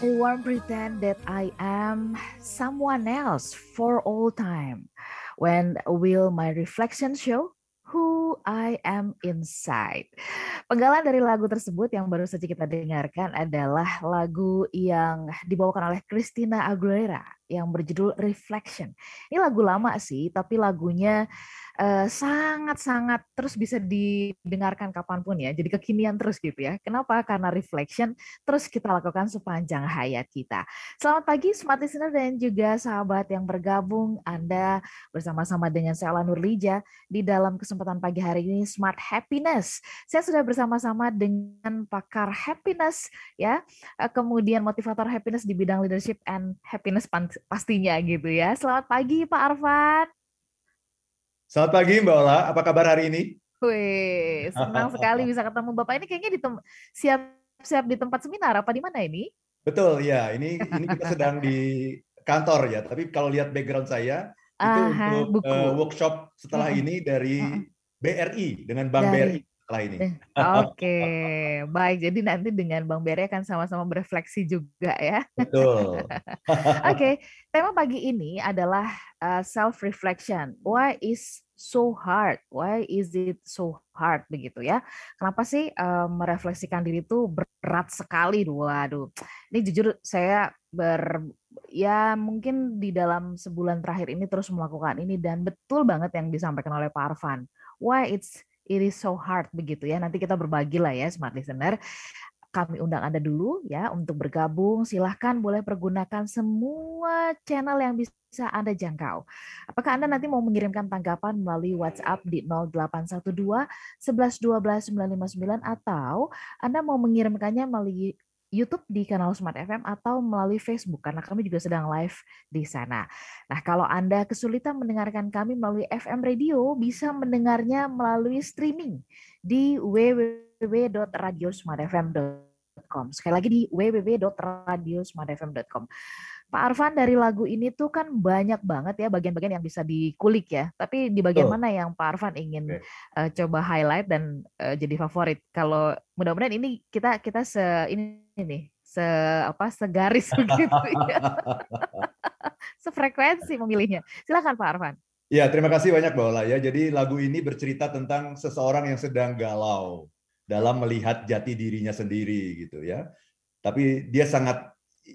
Everyone pretend that I am someone else for all time. When will my reflection show? Who I am inside. Penggalan dari lagu tersebut yang baru saja kita dengarkan adalah lagu yang dibawakan oleh Christina Aguilera yang berjudul Reflection. Ini lagu lama sih, tapi lagunya Eh, sangat-sangat uh, terus bisa didengarkan kapanpun ya. Jadi kekinian terus gitu ya. Kenapa? Karena reflection terus kita lakukan sepanjang hayat kita. Selamat pagi smart listener dan juga sahabat yang bergabung. Anda bersama-sama dengan saya Alan Nurlija di dalam kesempatan pagi hari ini Smart Happiness. Saya sudah bersama-sama dengan pakar happiness ya. Eh, kemudian motivator happiness di bidang leadership and happiness pastinya gitu ya. Selamat pagi Pak Arfan. Selamat pagi Mbak Ola, apa kabar hari ini? Wih, senang sekali bisa ketemu Bapak. Ini kayaknya di siap-siap di tempat seminar apa di mana ini? Betul, ya. Ini ini kita sedang di kantor ya, tapi kalau lihat background saya itu untuk Uh, workshop setelah ini dari BRI dengan Bank dari. BRI setelah ini. Eh, oke, okay. baik. Jadi nanti dengan Bang Beri akan sama-sama berefleksi juga ya. Betul. Oke, okay. tema pagi ini adalah eh, self reflection. Why is so hard? Why is it so hard begitu ya? Kenapa sih eh, merefleksikan diri itu berat sekali? Waduh. Ini jujur saya ber ya mungkin di dalam sebulan terakhir ini terus melakukan ini dan betul banget yang disampaikan oleh Pak Arfan. Why it's It is so hard begitu ya. Nanti kita berbagi lah ya smart listener. Kami undang Anda dulu ya untuk bergabung. Silahkan boleh pergunakan semua channel yang bisa Anda jangkau. Apakah Anda nanti mau mengirimkan tanggapan melalui WhatsApp di 0812 11 12 959 atau Anda mau mengirimkannya melalui YouTube di kanal Smart FM atau melalui Facebook karena kami juga sedang live di sana. Nah, kalau Anda kesulitan mendengarkan kami melalui FM radio, bisa mendengarnya melalui streaming di www.radiosmartfm.com. Sekali lagi di www.radiosmartfm.com. Pak arvan dari lagu ini tuh kan banyak banget ya bagian-bagian yang bisa dikulik ya. Tapi di bagian oh. mana yang Pak arvan ingin okay. uh, eh, coba highlight dan uh, jadi favorit? Kalau mudah-mudahan ini kita kita se ini nih se apa segaris begitu ya. Sefrekuensi memilihnya. Silakan Pak arvan Ya, terima kasih banyak Mbak ya. Jadi lagu ini bercerita tentang seseorang yang sedang galau dalam melihat jati dirinya sendiri gitu ya. Tapi dia sangat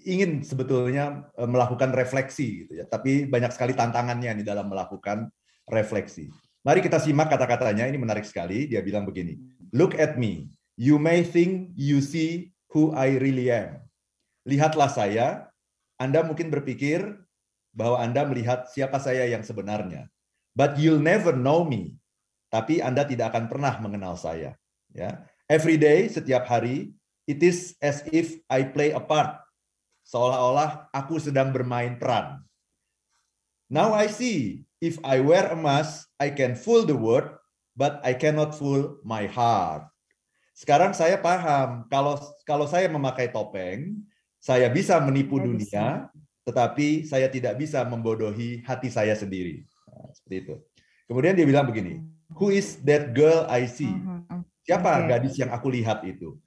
ingin sebetulnya e, melakukan refleksi gitu ya, tapi banyak sekali tantangannya di dalam melakukan refleksi. Mari kita simak kata-katanya, ini menarik sekali. Dia bilang begini, look at me, you may think you see who I really am. Lihatlah saya, Anda mungkin berpikir bahwa Anda melihat siapa saya yang sebenarnya. But you'll never know me. Tapi Anda tidak akan pernah mengenal saya. Ya. Every day, setiap hari, it is as if I play a part seolah-olah aku sedang bermain peran. Now I see, if I wear a mask, I can fool the world, but I cannot fool my heart. Sekarang saya paham, kalau kalau saya memakai topeng, saya bisa menipu dunia, tetapi saya tidak bisa membodohi hati saya sendiri. Nah, seperti itu. Kemudian dia bilang begini, Who is that girl I see? Siapa gadis yang aku lihat itu?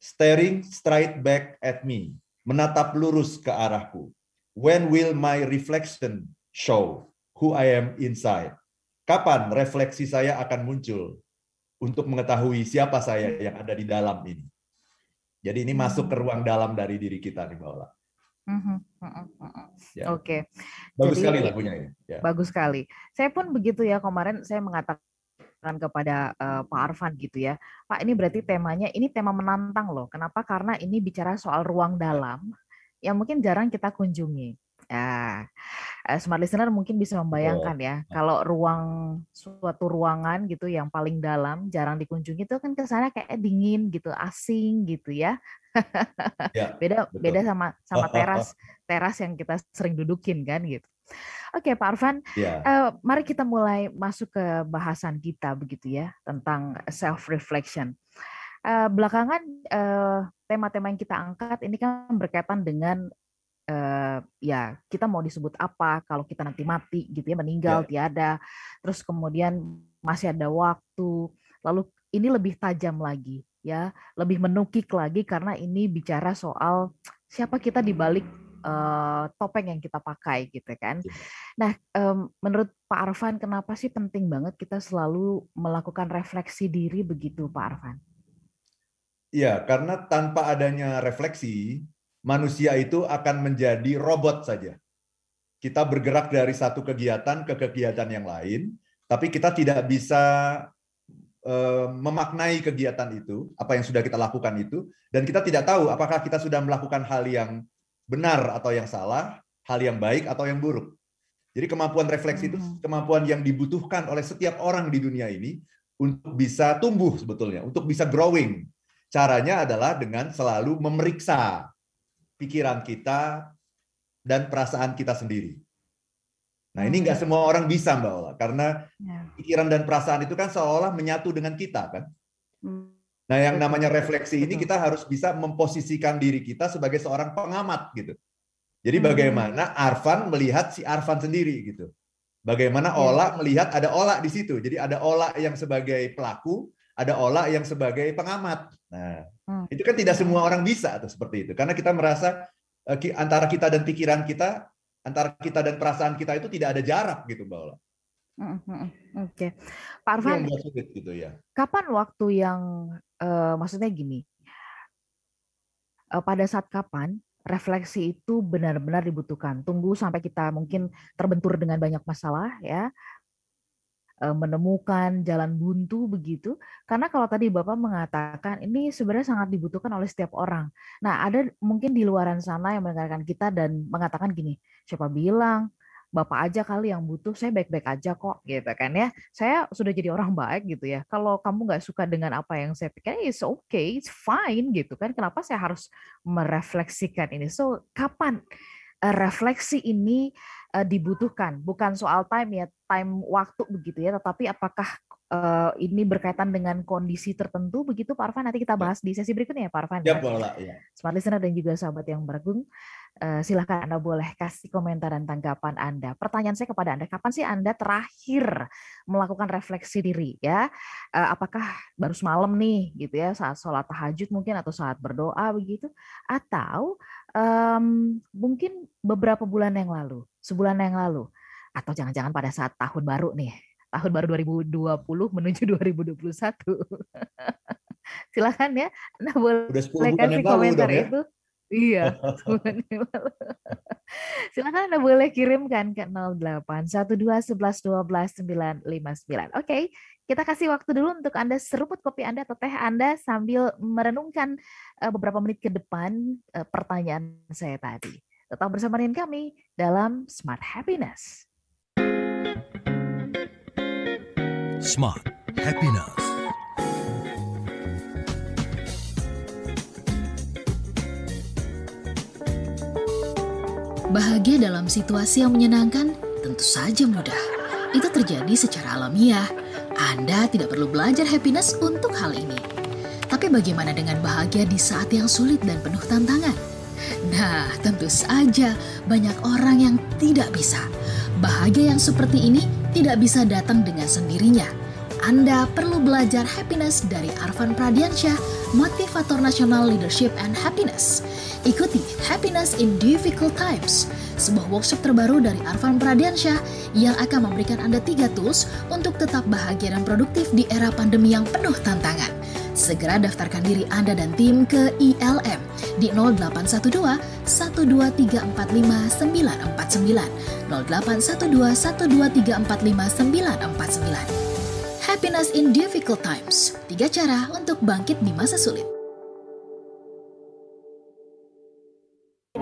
Staring straight back at me menatap lurus ke arahku. When will my reflection show who I am inside? Kapan refleksi saya akan muncul untuk mengetahui siapa saya yang ada di dalam ini? Jadi ini hmm. masuk ke ruang dalam dari diri kita nih, Mbak Ola. Hmm, hmm, ya. Oke, bagus sekali lagunya ini. Ya. Bagus sekali. Saya pun begitu ya kemarin saya mengatakan saran kepada uh, Pak Arfan gitu ya. Pak ini berarti temanya ini tema menantang loh. Kenapa? Karena ini bicara soal ruang iya. dalam yang mungkin jarang kita kunjungi. Ya, smart listener mungkin bisa membayangkan ya, iya. kalau ruang suatu ruangan gitu yang paling dalam jarang dikunjungi itu kan kesana kayak dingin gitu, asing gitu ya. Iya, beda beda sama sama teras teras yang kita sering dudukin kan gitu. Oke, Pak Arvan. yeah. Iya. uh, mari kita mulai masuk ke bahasan kita begitu ya tentang self reflection. Uh, eh, belakangan tema eh, tema-tema yang kita angkat ini kan berkaitan dengan uh, ya kita mau disebut apa kalau kita nanti mati gitu ya meninggal yeah. tiada terus kemudian masih ada waktu lalu ini lebih tajam lagi ya lebih menukik lagi karena ini bicara soal siapa kita di balik uh, topeng yang kita pakai gitu kan. Iya. Nah, um, menurut Pak Arfan kenapa sih penting banget kita selalu melakukan refleksi diri begitu Pak Arfan? Ya, karena tanpa adanya refleksi, manusia itu akan menjadi robot saja. Kita bergerak dari satu kegiatan ke kegiatan yang lain, tapi kita tidak bisa eh, memaknai kegiatan itu, apa yang sudah kita lakukan itu, dan kita tidak tahu apakah kita sudah melakukan hal yang benar atau yang salah, hal yang baik atau yang buruk. Jadi kemampuan refleksi itu hmm. kemampuan yang dibutuhkan oleh setiap orang di dunia ini untuk bisa tumbuh sebetulnya, untuk bisa growing. Caranya adalah dengan selalu memeriksa pikiran kita dan perasaan kita sendiri. Nah ini nggak hmm. semua orang bisa Mbak Ola, karena ya. pikiran dan perasaan itu kan seolah menyatu dengan kita kan. Hmm. Nah, yang namanya refleksi ini kita harus bisa memposisikan diri kita sebagai seorang pengamat gitu. Jadi hmm. bagaimana Arfan melihat si Arfan sendiri gitu. Bagaimana iya. Ola melihat ada Ola di situ. Jadi ada Ola yang sebagai pelaku, ada Ola yang sebagai pengamat. Nah, hmm. itu kan tidak semua orang bisa atau seperti itu. Karena kita merasa eh, antara kita dan pikiran kita, antara kita dan perasaan kita itu tidak ada jarak gitu, Mbak Ola. Hmm, Oke, Pak iya, Arfan, gitu ya. Kapan waktu yang uh, maksudnya gini? Uh, pada saat kapan refleksi itu benar-benar dibutuhkan? Tunggu sampai kita mungkin terbentur dengan banyak masalah ya uh, menemukan jalan buntu begitu karena kalau tadi bapak mengatakan ini sebenarnya sangat dibutuhkan oleh setiap orang nah ada mungkin di luaran sana yang mendengarkan kita dan mengatakan gini siapa bilang bapak aja kali yang butuh saya baik-baik aja kok gitu kan ya saya sudah jadi orang baik gitu ya kalau kamu nggak suka dengan apa yang saya pikir ya it's okay it's fine gitu kan kenapa saya harus merefleksikan ini so kapan eh, refleksi ini eh, dibutuhkan bukan soal time ya time waktu begitu ya tetapi apakah eh, ini berkaitan dengan kondisi tertentu begitu Pak Arfan nanti kita iya. bahas di sesi berikutnya ya Pak Arfan ya, ya. Bola, ya. Smart listener dan juga sahabat yang bergung Eh, silahkan Anda boleh kasih komentar dan tanggapan Anda. Pertanyaan saya kepada Anda, kapan sih Anda terakhir melakukan refleksi diri ya? Eh, apakah baru semalam nih gitu ya saat sholat tahajud mungkin atau saat berdoa begitu? Atau um, mungkin beberapa bulan yang lalu, sebulan yang lalu? Atau jangan-jangan pada saat tahun baru nih, tahun baru 2020 menuju 2021. Silahkan ya, Anda boleh kasih komentar ya? itu. Ya? Iya, Silakan Anda boleh kirimkan ke 08 12 12 959. Oke, kita kasih waktu dulu untuk Anda seruput kopi Anda atau teh Anda sambil merenungkan eh, beberapa menit ke depan eh, pertanyaan saya tadi. Tetap bersama dengan kami dalam Smart Happiness. Smart Happiness. Bahagia dalam situasi yang menyenangkan tentu saja mudah. Itu terjadi secara alamiah. Anda tidak perlu belajar happiness untuk hal ini. Tapi bagaimana dengan bahagia di saat yang sulit dan penuh tantangan? Nah, tentu saja banyak orang yang tidak bisa. Bahagia yang seperti ini tidak bisa datang dengan sendirinya anda perlu belajar happiness dari Arvan Pradiansyah, motivator nasional leadership and happiness. Ikuti Happiness in Difficult Times, sebuah workshop terbaru dari Arvan Pradiansyah yang akan memberikan Anda tiga tools untuk tetap bahagia dan produktif di era pandemi yang penuh tantangan. Segera daftarkan diri Anda dan tim ke ILM di 0812 12345949 0812 12345949. Happiness in Difficult Times. Tiga cara untuk bangkit di masa sulit.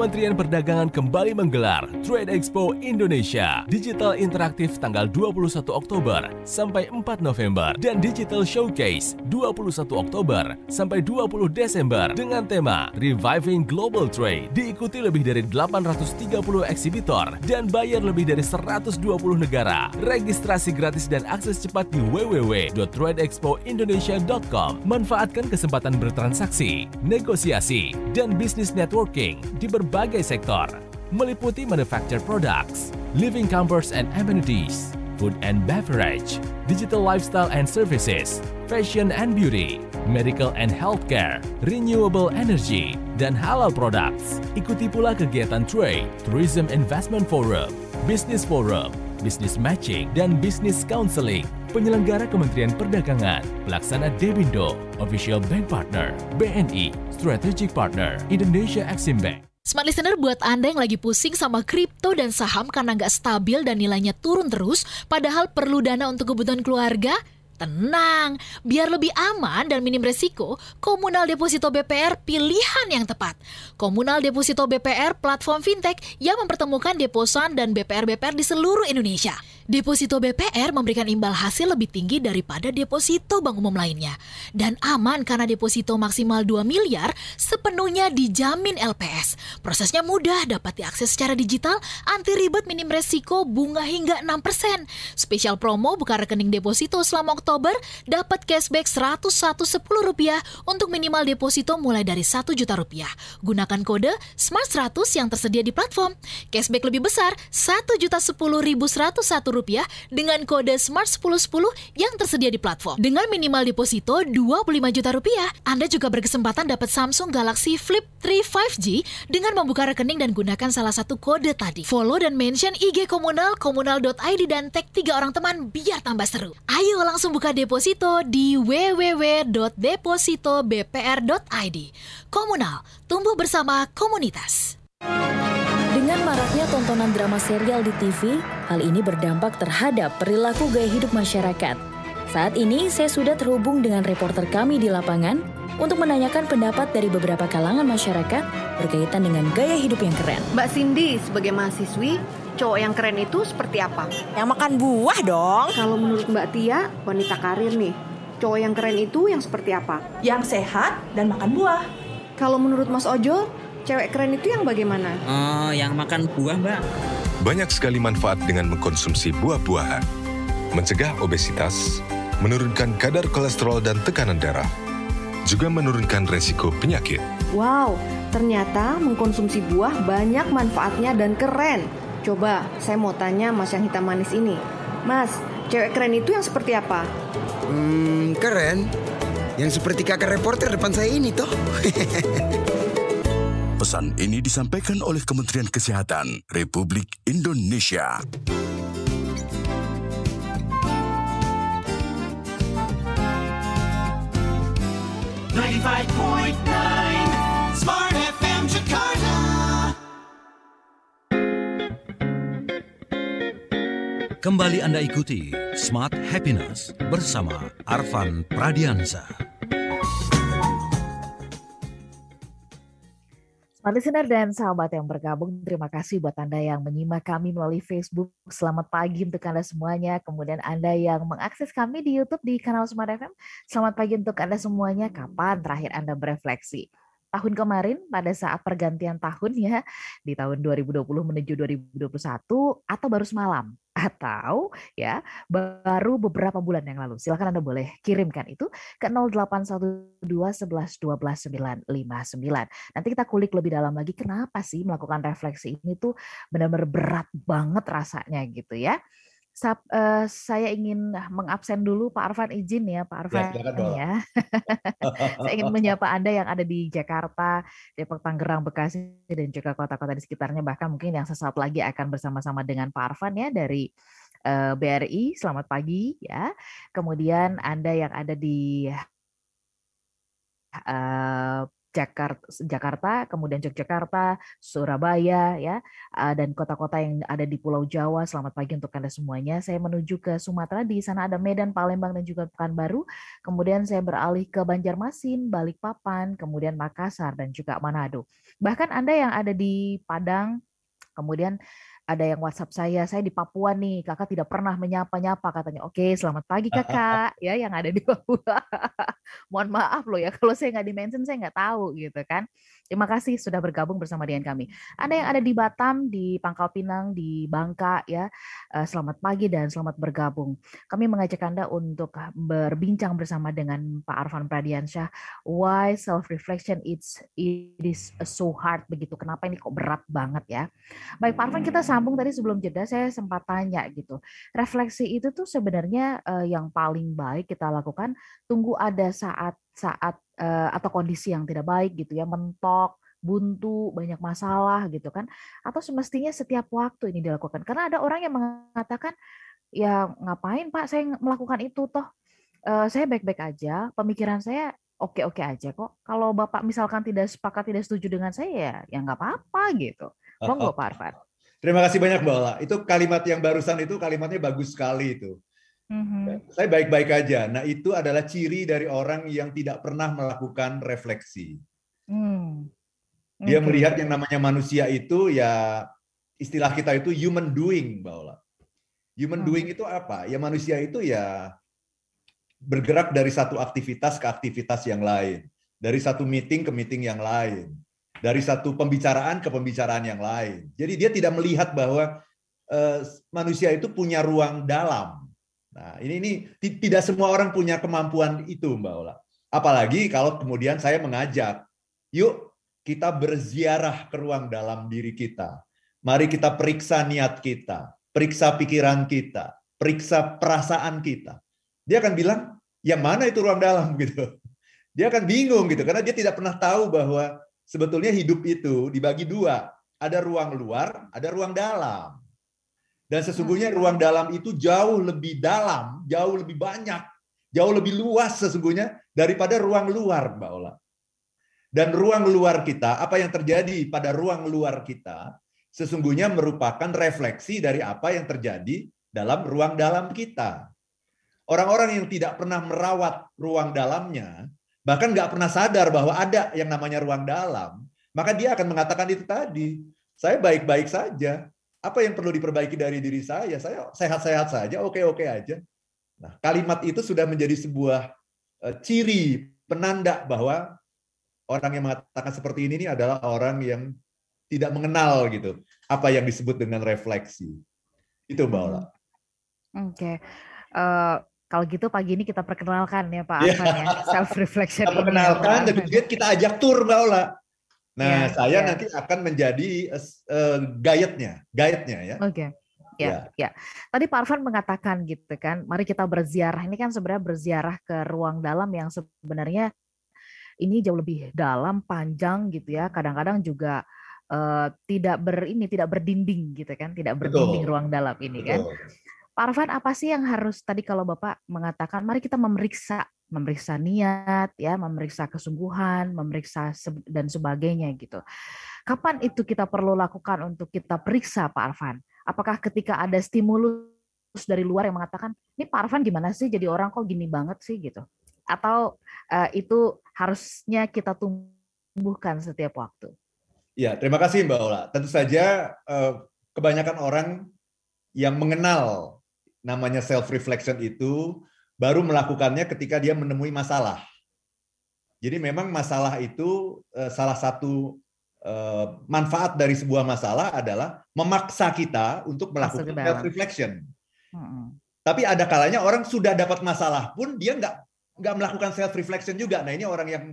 Kementerian Perdagangan kembali menggelar Trade Expo Indonesia Digital Interaktif tanggal 21 Oktober sampai 4 November dan Digital Showcase 21 Oktober sampai 20 Desember dengan tema Reviving Global Trade. Diikuti lebih dari 830 eksibitor dan bayar lebih dari 120 negara. Registrasi gratis dan akses cepat di www.tradeexpoindonesia.com. Manfaatkan kesempatan bertransaksi, negosiasi, dan bisnis networking di berbagai berbagai sektor, meliputi manufacture products, living comforts and amenities, food and beverage, digital lifestyle and services, fashion and beauty, medical and healthcare, renewable energy, dan halal products. Ikuti pula kegiatan trade, tourism investment forum, business forum, business matching, dan business counseling. Penyelenggara Kementerian Perdagangan, pelaksana Debindo, official bank partner, BNI, strategic partner, Indonesia Exim Bank. Smart Listener buat Anda yang lagi pusing sama kripto dan saham karena nggak stabil dan nilainya turun terus, padahal perlu dana untuk kebutuhan keluarga, tenang. Biar lebih aman dan minim resiko, Komunal Deposito BPR pilihan yang tepat. Komunal Deposito BPR platform fintech yang mempertemukan deposan dan BPR-BPR di seluruh Indonesia. Deposito BPR memberikan imbal hasil lebih tinggi daripada deposito bank umum lainnya dan aman karena deposito maksimal 2 miliar sepenuhnya dijamin LPS. Prosesnya mudah, dapat diakses secara digital, anti ribet, minim resiko, bunga hingga 6%. Spesial promo buka rekening deposito selama Oktober dapat cashback Rp101.10 untuk minimal deposito mulai dari rp juta rupiah. Gunakan kode SMART100 yang tersedia di platform. Cashback lebih besar Rp1.010.101 Rp20.000 dengan kode Smart 1010 yang tersedia di platform. Dengan minimal deposito rp juta rupiah, Anda juga berkesempatan dapat Samsung Galaxy Flip 3 5G dengan membuka rekening dan gunakan salah satu kode tadi. Follow dan mention IG komunal komunal.id dan tag tiga orang teman biar tambah seru. Ayo langsung buka deposito di www.depositobpr.id. Komunal, tumbuh bersama komunitas. Dengan maraknya tontonan drama serial di TV, hal ini berdampak terhadap perilaku gaya hidup masyarakat. Saat ini, saya sudah terhubung dengan reporter kami di lapangan untuk menanyakan pendapat dari beberapa kalangan masyarakat berkaitan dengan gaya hidup yang keren. Mbak Cindy, sebagai mahasiswi, cowok yang keren itu seperti apa? Yang makan buah dong. Kalau menurut Mbak Tia, wanita karir nih, cowok yang keren itu yang seperti apa? Yang sehat dan makan buah. Kalau menurut Mas Ojo, cewek keren itu yang bagaimana? Oh, yang makan buah, Mbak. Banyak sekali manfaat dengan mengkonsumsi buah-buahan. Mencegah obesitas, menurunkan kadar kolesterol dan tekanan darah, juga menurunkan resiko penyakit. Wow, ternyata mengkonsumsi buah banyak manfaatnya dan keren. Coba saya mau tanya Mas yang hitam manis ini. Mas, cewek keren itu yang seperti apa? Hmm, keren. Yang seperti kakak reporter depan saya ini toh. Pesan ini disampaikan oleh Kementerian Kesehatan Republik Indonesia. Kembali Anda ikuti Smart Happiness bersama Arvan Pradiansa. Smart Listener dan sahabat yang bergabung, terima kasih buat Anda yang menyimak kami melalui Facebook. Selamat pagi untuk Anda semuanya. Kemudian Anda yang mengakses kami di YouTube di kanal Smart FM. Selamat pagi untuk Anda semuanya. Kapan terakhir Anda berefleksi? tahun kemarin pada saat pergantian tahun ya di tahun 2020 menuju 2021 atau baru semalam atau ya baru beberapa bulan yang lalu. Silakan Anda boleh kirimkan itu ke 959. Nanti kita kulik lebih dalam lagi kenapa sih melakukan refleksi ini tuh benar-benar berat banget rasanya gitu ya. Sab, uh, saya ingin ah, mengabsen dulu Pak Arfan izin ya Pak ya, Arfan ya. ya. saya ingin menyapa Anda yang ada di Jakarta, Depok, Tangerang, Bekasi dan juga kota-kota di sekitarnya bahkan mungkin yang sesaat lagi akan bersama-sama dengan Pak Arfan ya dari uh, eh, BRI. Selamat pagi ya. Kemudian Anda yang ada di uh, Jakarta, Jakarta, kemudian Yogyakarta, Surabaya, ya, eh, dan kota-kota yang ada di Pulau Jawa. Selamat pagi untuk anda semuanya. Saya menuju ke Sumatera. Di sana ada Medan, Palembang, dan juga Pekanbaru. Kemudian saya beralih ke Banjarmasin, Balikpapan, kemudian Makassar, dan juga Manado. Bahkan anda yang ada di Padang, kemudian ada yang WhatsApp saya, saya di Papua nih, kakak tidak pernah menyapa-nyapa katanya. Oke, selamat pagi kakak, ya yang ada di Papua. Mohon maaf loh ya, kalau saya nggak di mention saya nggak tahu gitu kan. Terima kasih sudah bergabung bersama dengan kami. Anda yang ada di Batam, di Pangkal Pinang, di Bangka ya, eh, selamat pagi dan selamat bergabung. Kami mengajak Anda untuk berbincang bersama dengan Pak Arfan Pradiansyah, why self reflection it is so hard begitu. Kenapa ini kok berat banget ya? Baik Pak Arfan, kita sambung tadi sebelum jeda saya sempat tanya gitu. Refleksi itu tuh sebenarnya eh, yang paling baik kita lakukan tunggu ada saat saat uh, atau kondisi yang tidak baik gitu ya, mentok, buntu, banyak masalah gitu kan. Atau semestinya setiap waktu ini dilakukan. Karena ada orang yang mengatakan ya ngapain Pak saya melakukan itu toh uh, saya baik-baik aja, pemikiran saya oke-oke aja kok. Kalau Bapak misalkan tidak sepakat, tidak setuju dengan saya, ya, ya nggak apa-apa gitu. Monggo Pak Arfan. Terima kasih banyak Mbak Itu kalimat yang barusan itu kalimatnya bagus sekali itu. Mm-hmm. Ya, saya baik-baik aja. Nah, itu adalah ciri dari orang yang tidak pernah melakukan refleksi. Mm. hmm Dia mm-hmm. melihat yang namanya manusia itu ya istilah kita itu human doing, Mbak Ola. Human hmm. doing itu apa? Ya manusia itu ya bergerak dari satu aktivitas ke aktivitas yang lain, dari satu meeting ke meeting yang lain, dari satu pembicaraan ke pembicaraan yang lain. Jadi dia tidak melihat bahwa uh, manusia itu punya ruang dalam Nah, ini ini tidak semua orang punya kemampuan itu, Mbak Ola. Apalagi kalau kemudian saya mengajak, yuk kita berziarah ke ruang dalam diri kita. Mari kita periksa niat kita, periksa pikiran kita, periksa perasaan kita. Dia akan bilang, "Ya mana itu ruang dalam gitu. Dia akan bingung gitu karena dia tidak pernah tahu bahwa sebetulnya hidup itu dibagi dua, ada ruang luar, ada ruang dalam. Dan sesungguhnya ruang dalam itu jauh lebih dalam, jauh lebih banyak, jauh lebih luas sesungguhnya daripada ruang luar, Mbak Ola. Dan ruang luar kita, apa yang terjadi pada ruang luar kita, sesungguhnya merupakan refleksi dari apa yang terjadi dalam ruang dalam kita. Orang-orang yang tidak pernah merawat ruang dalamnya, bahkan nggak pernah sadar bahwa ada yang namanya ruang dalam, maka dia akan mengatakan itu tadi. Saya baik-baik saja, apa yang perlu diperbaiki dari diri saya? Saya sehat-sehat saja, oke-oke aja. Nah, kalimat itu sudah menjadi sebuah eh, ciri penanda bahwa orang yang mengatakan seperti ini, ini adalah orang yang tidak mengenal gitu apa yang disebut dengan refleksi. Itu Mbak Ola. Hmm, oke. Okay. Uh, eh, kalau gitu pagi ini kita perkenalkan ya Pak Afan iya. yeah. ya self reflection. Kita ya, perkenalkan dan kemudian kita ajak tur Mbak Ola. Nah, yeah, saya yeah. nanti akan menjadi uh, guide-nya, ya. Oke. Okay. Ya, yeah. ya. Tadi Pak Arfan mengatakan gitu kan, mari kita berziarah. Ini kan sebenarnya berziarah ke ruang dalam yang sebenarnya ini jauh lebih dalam, panjang gitu ya. Kadang-kadang juga uh, tidak ber ini tidak berdinding gitu kan, tidak berdinding Betul. ruang dalam ini kan. Betul. kan. Pak Arfan apa sih yang harus tadi kalau Bapak mengatakan mari kita memeriksa memeriksa niat ya memeriksa kesungguhan memeriksa dan sebagainya gitu kapan itu kita perlu lakukan untuk kita periksa Pak Arvan? apakah ketika ada stimulus dari luar yang mengatakan ini Pak Arfan gimana sih jadi orang kok gini banget sih gitu atau uh, itu harusnya kita tumbuhkan setiap waktu Ya, terima kasih Mbak Ola. Tentu saja eh, kebanyakan orang yang mengenal namanya self reflection itu baru melakukannya ketika dia menemui masalah. Jadi memang masalah itu eh, salah satu eh, manfaat dari sebuah masalah adalah memaksa kita untuk melakukan self reflection. Tapi ada kalanya orang sudah dapat masalah pun dia nggak nggak melakukan self reflection juga. Nah ini orang yang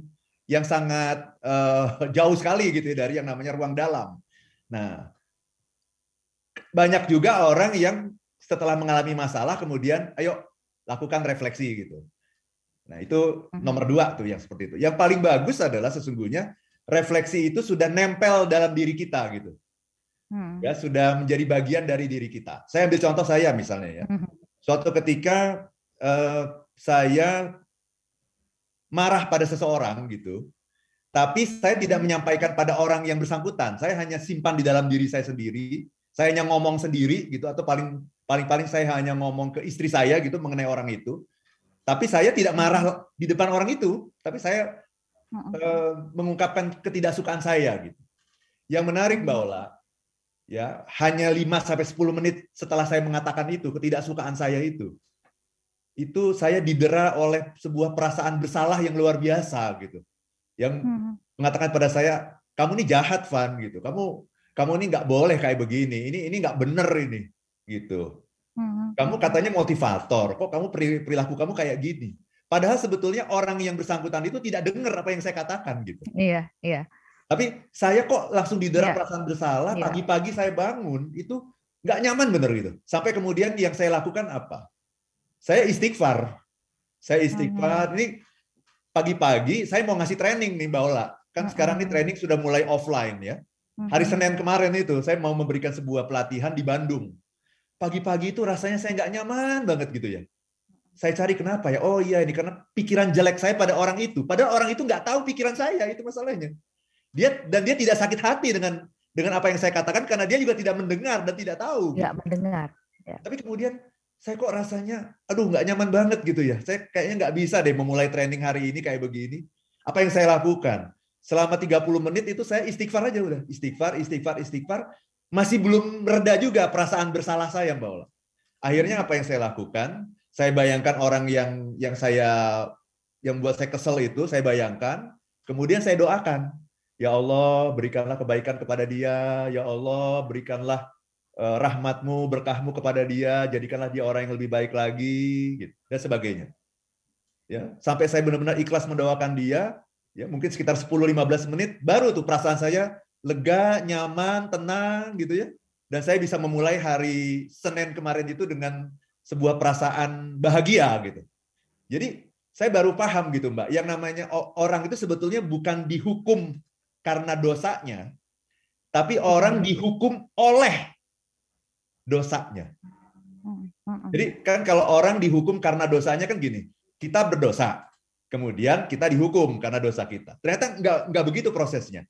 yang sangat uh, jauh sekali gitu ya dari yang namanya ruang dalam. Nah banyak juga orang yang setelah mengalami masalah kemudian ayo lakukan refleksi gitu. Nah itu mhm. nomor dua tuh yang seperti itu. Yang paling bagus adalah sesungguhnya refleksi itu sudah nempel dalam diri kita gitu. Hmm. Ya sudah menjadi bagian dari diri kita. Saya ambil contoh saya misalnya ya. Mhm. Suatu ketika uh, saya marah pada seseorang gitu, tapi saya tidak menyampaikan pada orang yang bersangkutan. Saya hanya simpan di dalam diri saya sendiri. Saya hanya ngomong sendiri gitu atau paling Paling-paling saya hanya ngomong ke istri saya gitu mengenai orang itu. Tapi saya tidak marah di depan orang itu, tapi saya uh, uh, mengungkapkan ketidaksukaan saya gitu. Yang menarik Mbak Ola, ya, hanya 5 sampai sepuluh menit setelah saya mengatakan itu, ketidaksukaan saya itu, itu saya didera oleh sebuah perasaan bersalah yang luar biasa gitu. Yang mengatakan pada saya, kamu ini jahat Van gitu kamu kamu ini nggak boleh kayak begini ini ini nggak bener ini gitu. Hmm. Kamu katanya motivator, kok kamu perilaku kamu kayak gini? Padahal sebetulnya orang yang bersangkutan itu tidak dengar apa yang saya katakan gitu. Iya, iya. Tapi saya kok langsung didera iya. perasaan bersalah, iya. pagi-pagi saya bangun itu nggak nyaman bener gitu. Sampai kemudian yang saya lakukan apa? Saya istighfar. Saya istighfar. Hmm. Ini pagi-pagi saya mau ngasih training nih Mbak Ola. Kan hmm, sekarang ini hmm, training sudah mulai offline ya. Hari Senin kemarin itu saya mau memberikan sebuah pelatihan di Bandung pagi-pagi itu rasanya saya nggak nyaman banget gitu ya. Saya cari kenapa ya? Oh iya ini karena pikiran jelek saya pada orang itu. Padahal orang itu nggak tahu pikiran saya itu masalahnya. Dia dan dia tidak sakit hati dengan dengan apa yang saya katakan karena dia juga tidak mendengar dan tidak tahu. Tidak mendengar. Ya. Tapi kemudian saya kok rasanya, aduh nggak nyaman banget gitu ya. Saya kayaknya nggak bisa deh memulai training hari ini kayak begini. Apa yang saya lakukan? Selama 30 menit itu saya istighfar aja udah. Istighfar, istighfar, istighfar masih belum reda juga perasaan bersalah saya Mbak Ola. Akhirnya hmm. apa yang saya lakukan? Saya bayangkan orang yang yang saya yang buat saya kesel itu, saya bayangkan, kemudian saya doakan. Ya Allah, berikanlah kebaikan kepada dia. Ya Allah, berikanlah eh, rahmatmu, berkahmu kepada dia. Jadikanlah dia orang yang lebih baik lagi, gitu, dan sebagainya. Ya, sampai saya benar-benar ikhlas mendoakan dia, ya mungkin sekitar 10-15 menit, baru tuh perasaan saya lega, nyaman, tenang gitu ya. Dan saya bisa memulai hari Senin kemarin itu dengan sebuah perasaan bahagia gitu. Jadi saya baru paham gitu Mbak, yang namanya orang itu sebetulnya bukan dihukum karena dosanya, tapi orang dihukum oleh dosanya. Jadi kan kalau orang dihukum karena dosanya kan gini, kita berdosa, kemudian kita dihukum karena dosa kita. Ternyata nggak nggak begitu prosesnya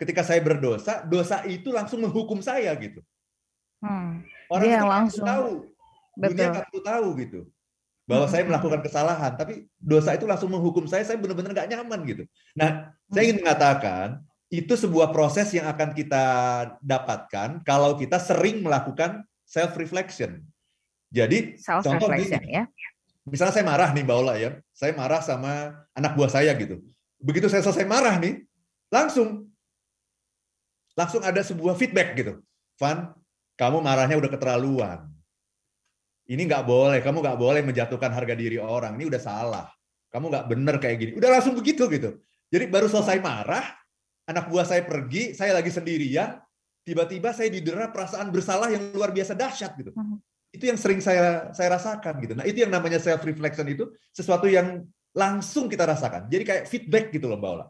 ketika saya berdosa, dosa itu langsung menghukum saya gitu. Hmm. Orang yeah, langsung tahu, Betul. dunia kan tahu gitu bahwa saya hmm. melakukan kesalahan, tapi dosa itu langsung menghukum saya, saya benar-benar nggak nyaman gitu. Nah, saya ingin hmm. mengatakan itu sebuah proses yang akan kita dapatkan kalau kita sering melakukan self reflection. Jadi self contoh gini, ya. Misalnya saya marah nih Mbak Ola ya, saya marah sama anak buah saya gitu. Begitu saya selesai marah nih, langsung langsung ada sebuah feedback gitu. Van, kamu marahnya udah keterlaluan. Ini nggak boleh, kamu nggak boleh menjatuhkan harga diri orang. Ini udah salah. Kamu nggak bener kayak gini. Udah langsung begitu gitu. Jadi baru selesai marah, anak buah saya pergi, saya lagi sendirian, tiba-tiba saya didera perasaan bersalah yang luar biasa dahsyat gitu. Hmm. Itu yang sering saya saya rasakan gitu. Nah, itu yang namanya self reflection itu sesuatu yang langsung kita rasakan. Jadi kayak feedback gitu loh Mbak Ola.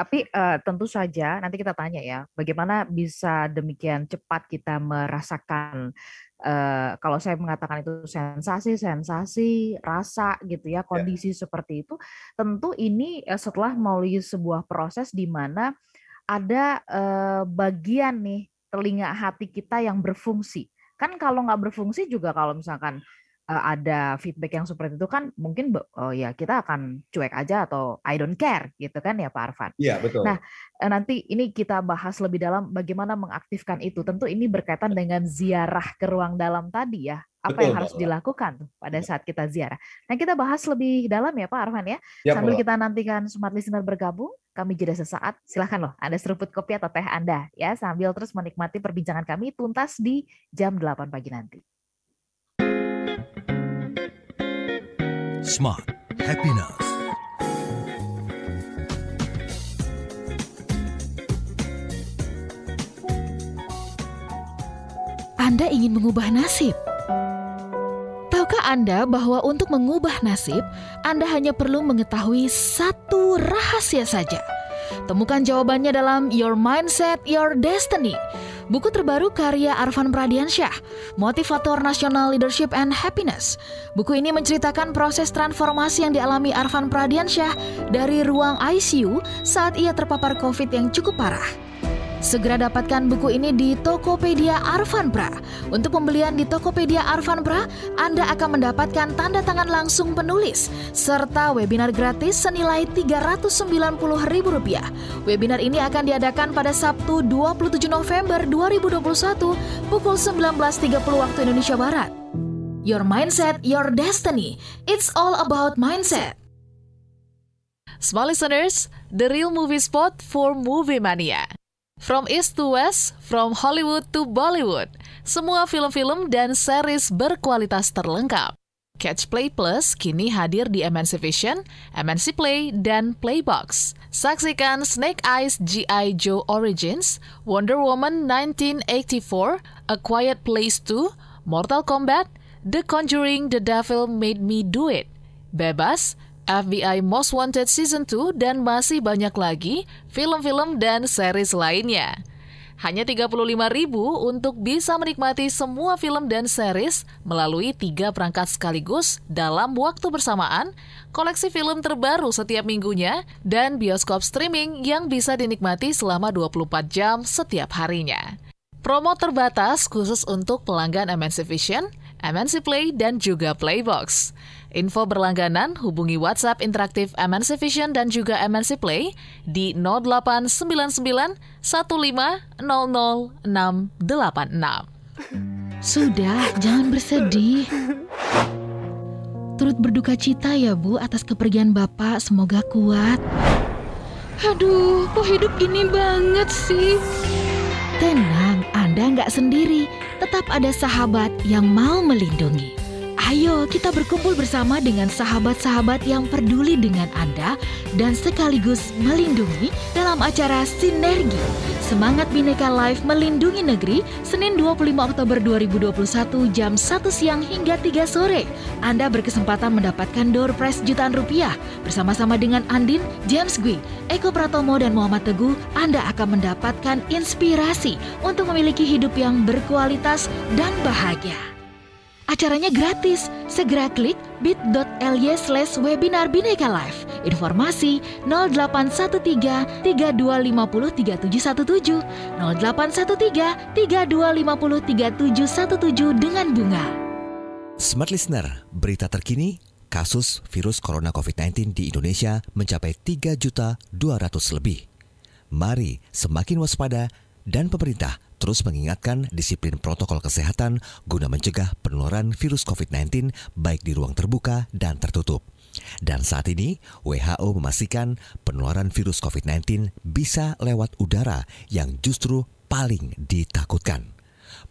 Tapi uh, tentu saja nanti kita tanya ya, bagaimana bisa demikian cepat kita merasakan uh, kalau saya mengatakan itu sensasi, sensasi, rasa gitu ya, ya. kondisi yeah. seperti itu. Tentu ini uh, setelah melalui sebuah proses di mana ada uh, bagian nih telinga hati kita yang berfungsi. Kan kalau nggak berfungsi juga kalau misalkan Eh, ada feedback yang seperti itu kan mungkin oh ya kita akan cuek aja atau I don't care gitu kan ya Pak Arfan. Iya betul. Nah eh, nanti ini kita bahas lebih dalam bagaimana mengaktifkan itu. Tentu ini berkaitan dengan ziarah ke ruang dalam tadi ya. Apa betul, yang harus Pak. dilakukan pada iya. saat kita ziarah. Nah kita bahas lebih dalam ya Pak Arfan ya. ya Sambil Pak. kita nantikan smart listener bergabung. Kami jeda sesaat, silahkan loh Anda seruput kopi atau teh Anda ya sambil terus menikmati perbincangan kami tuntas di jam 8 pagi nanti. Smart Happiness. Anda ingin mengubah nasib. Tahukah Anda bahwa untuk mengubah nasib, Anda hanya perlu mengetahui satu rahasia saja. Temukan jawabannya dalam Your Mindset, Your Destiny Buku terbaru karya Arfan Pradiansyah, Motivator National Leadership and Happiness. Buku ini menceritakan proses transformasi yang dialami Arfan Pradiansyah dari ruang ICU saat ia terpapar COVID yang cukup parah. Segera dapatkan buku ini di Tokopedia Arvan Pra. Untuk pembelian di Tokopedia Arvan Pra, Anda akan mendapatkan tanda tangan langsung penulis serta webinar gratis senilai Rp390.000. Webinar ini akan diadakan pada Sabtu 27 November 2021 pukul 19.30 waktu Indonesia Barat. Your mindset, your destiny. It's all about mindset. Small listeners, the real movie spot for movie mania. From East to West, from Hollywood to Bollywood, semua film-film dan series berkualitas terlengkap. Catch Play Plus kini hadir di MNC Vision, MNC Play, dan Playbox. Saksikan Snake Eyes G.I. Joe Origins, Wonder Woman 1984, A Quiet Place 2, Mortal Kombat, The Conjuring The Devil Made Me Do It, Bebas, FBI Most Wanted Season 2, dan masih banyak lagi film-film dan series lainnya. Hanya 35.000 untuk bisa menikmati semua film dan series melalui tiga perangkat sekaligus dalam waktu bersamaan, koleksi film terbaru setiap minggunya, dan bioskop streaming yang bisa dinikmati selama 24 jam setiap harinya. Promo terbatas khusus untuk pelanggan MNC Vision, MNC Play, dan juga Playbox. Info berlangganan hubungi WhatsApp interaktif MNC Vision dan juga MNC Play di 0899 1500686. Sudah, jangan bersedih. Turut berduka cita ya Bu atas kepergian Bapak, semoga kuat. Aduh, kok hidup gini banget sih? Tenang, Anda nggak sendiri. Tetap ada sahabat yang mau melindungi. Ayo kita berkumpul bersama dengan sahabat-sahabat yang peduli dengan Anda dan sekaligus melindungi dalam acara Sinergi. Semangat Bineka Live Melindungi Negeri, Senin 25 Oktober 2021 jam 1 siang hingga 3 sore. Anda berkesempatan mendapatkan door prize jutaan rupiah. Bersama-sama dengan Andin, James Gui, Eko Pratomo, dan Muhammad Teguh, Anda akan mendapatkan inspirasi untuk memiliki hidup yang berkualitas dan bahagia. Acaranya gratis. Segera klik bit.ly slash webinar Bineka Live. Informasi 0813 3250 3717 0813 3250 3717 dengan bunga. Smart Listener, berita terkini kasus virus corona COVID-19 di Indonesia mencapai 200 lebih. Mari semakin waspada dan pemerintah terus mengingatkan disiplin protokol kesehatan guna mencegah penularan virus COVID-19 baik di ruang terbuka dan tertutup. Dan saat ini, WHO memastikan penularan virus COVID-19 bisa lewat udara yang justru paling ditakutkan.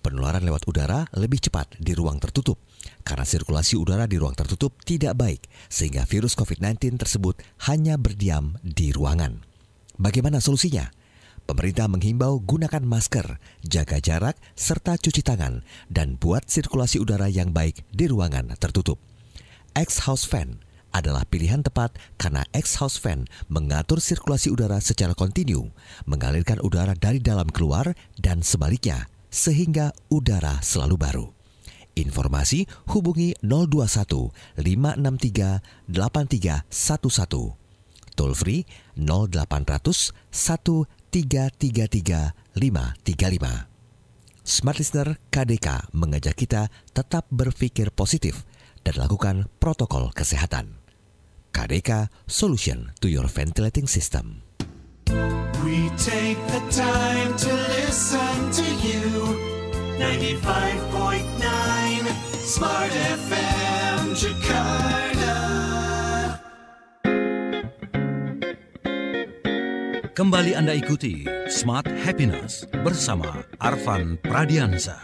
Penularan lewat udara lebih cepat di ruang tertutup karena sirkulasi udara di ruang tertutup tidak baik, sehingga virus COVID-19 tersebut hanya berdiam di ruangan. Bagaimana solusinya? Pemerintah menghimbau gunakan masker, jaga jarak, serta cuci tangan, dan buat sirkulasi udara yang baik di ruangan tertutup. X-House Fan adalah pilihan tepat karena X-House fan mengatur sirkulasi udara secara kontinu, mengalirkan udara dari dalam keluar dan sebaliknya, sehingga udara selalu baru. Informasi hubungi 021 563 8311. Toll free 0800 1 333 535. Smart Listener KDK mengajak kita tetap berpikir positif dan lakukan protokol kesehatan. KDK Solution to Your Ventilating System. We take the time to listen to you. 95.9 Smart FM Jakarta. Kembali Anda ikuti Smart Happiness bersama Arvan Pradiansa.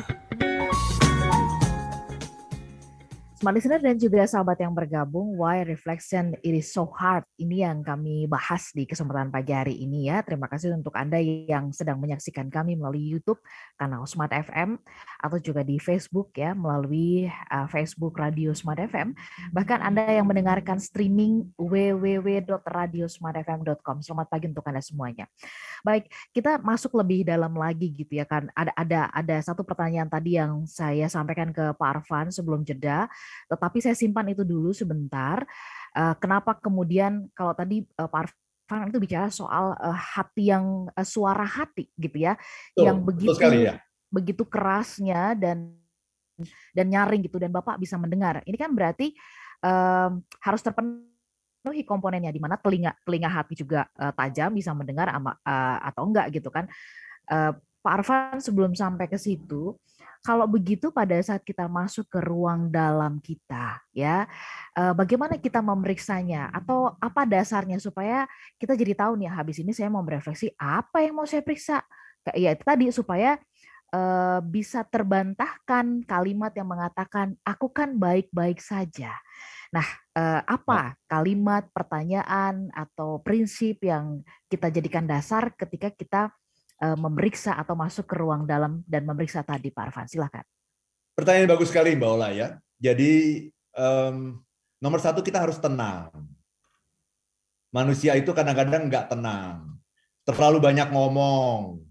Smart Listener dan juga sahabat yang bergabung, Why Reflection It Is So Hard. Ini yang kami bahas di kesempatan pagi hari ini ya. Terima kasih untuk Anda yang sedang menyaksikan kami melalui YouTube kanal Smart FM atau juga di Facebook ya melalui eh, Facebook Radio Smart FM. Bahkan Anda yang mendengarkan streaming www.radiosmartfm.com. Selamat pagi untuk Anda semuanya. Baik, kita masuk lebih dalam lagi gitu ya kan. Ada ada ada satu pertanyaan tadi yang saya sampaikan ke Pak Arfan sebelum jeda, tetapi saya simpan itu dulu sebentar. Eh, kenapa kemudian kalau tadi eh, Pak Arfan itu bicara soal eh, hati yang suara hati gitu ya, betul, yang begitu sekali, ya. begitu kerasnya dan dan nyaring gitu dan bapak bisa mendengar. Ini kan berarti um, harus terpenuhi penuhi komponennya di mana telinga telinga hati juga uh, tajam bisa mendengar ama, uh, atau enggak gitu kan. Uh, Pak Arfan sebelum sampai ke situ, kalau begitu pada saat kita masuk ke ruang dalam kita ya, uh, bagaimana kita memeriksanya atau apa dasarnya supaya kita jadi tahu nih habis ini saya mau merefleksi apa yang mau saya periksa. Ya tadi supaya bisa terbantahkan kalimat yang mengatakan aku kan baik-baik saja. Nah, eh, apa nah. kalimat, pertanyaan, atau prinsip yang kita jadikan dasar ketika kita eh, memeriksa atau masuk ke ruang dalam dan memeriksa tadi, Pak Arfan? Silakan. Pertanyaan bagus sekali, Mbak Ola ya. Jadi um, nomor satu kita harus tenang. Manusia itu kadang-kadang nggak tenang, terlalu banyak ngomong,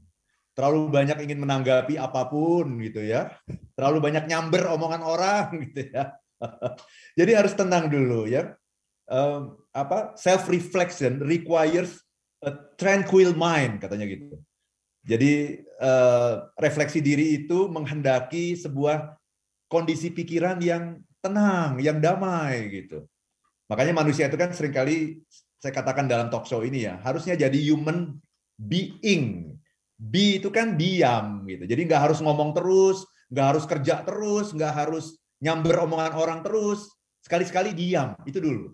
terlalu banyak ingin menanggapi apapun gitu ya, terlalu banyak nyamber omongan orang gitu ya Jadi harus tenang dulu ya. Um, apa self reflection requires a tranquil mind katanya gitu. Jadi uh, refleksi diri itu menghendaki sebuah kondisi pikiran yang tenang, yang damai gitu. Makanya manusia itu kan seringkali saya katakan dalam talk show ini ya, harusnya jadi human being. B itu kan diam gitu. Jadi nggak harus ngomong terus, nggak harus kerja terus, nggak harus nyamber omongan orang terus, sekali-sekali diam, itu dulu.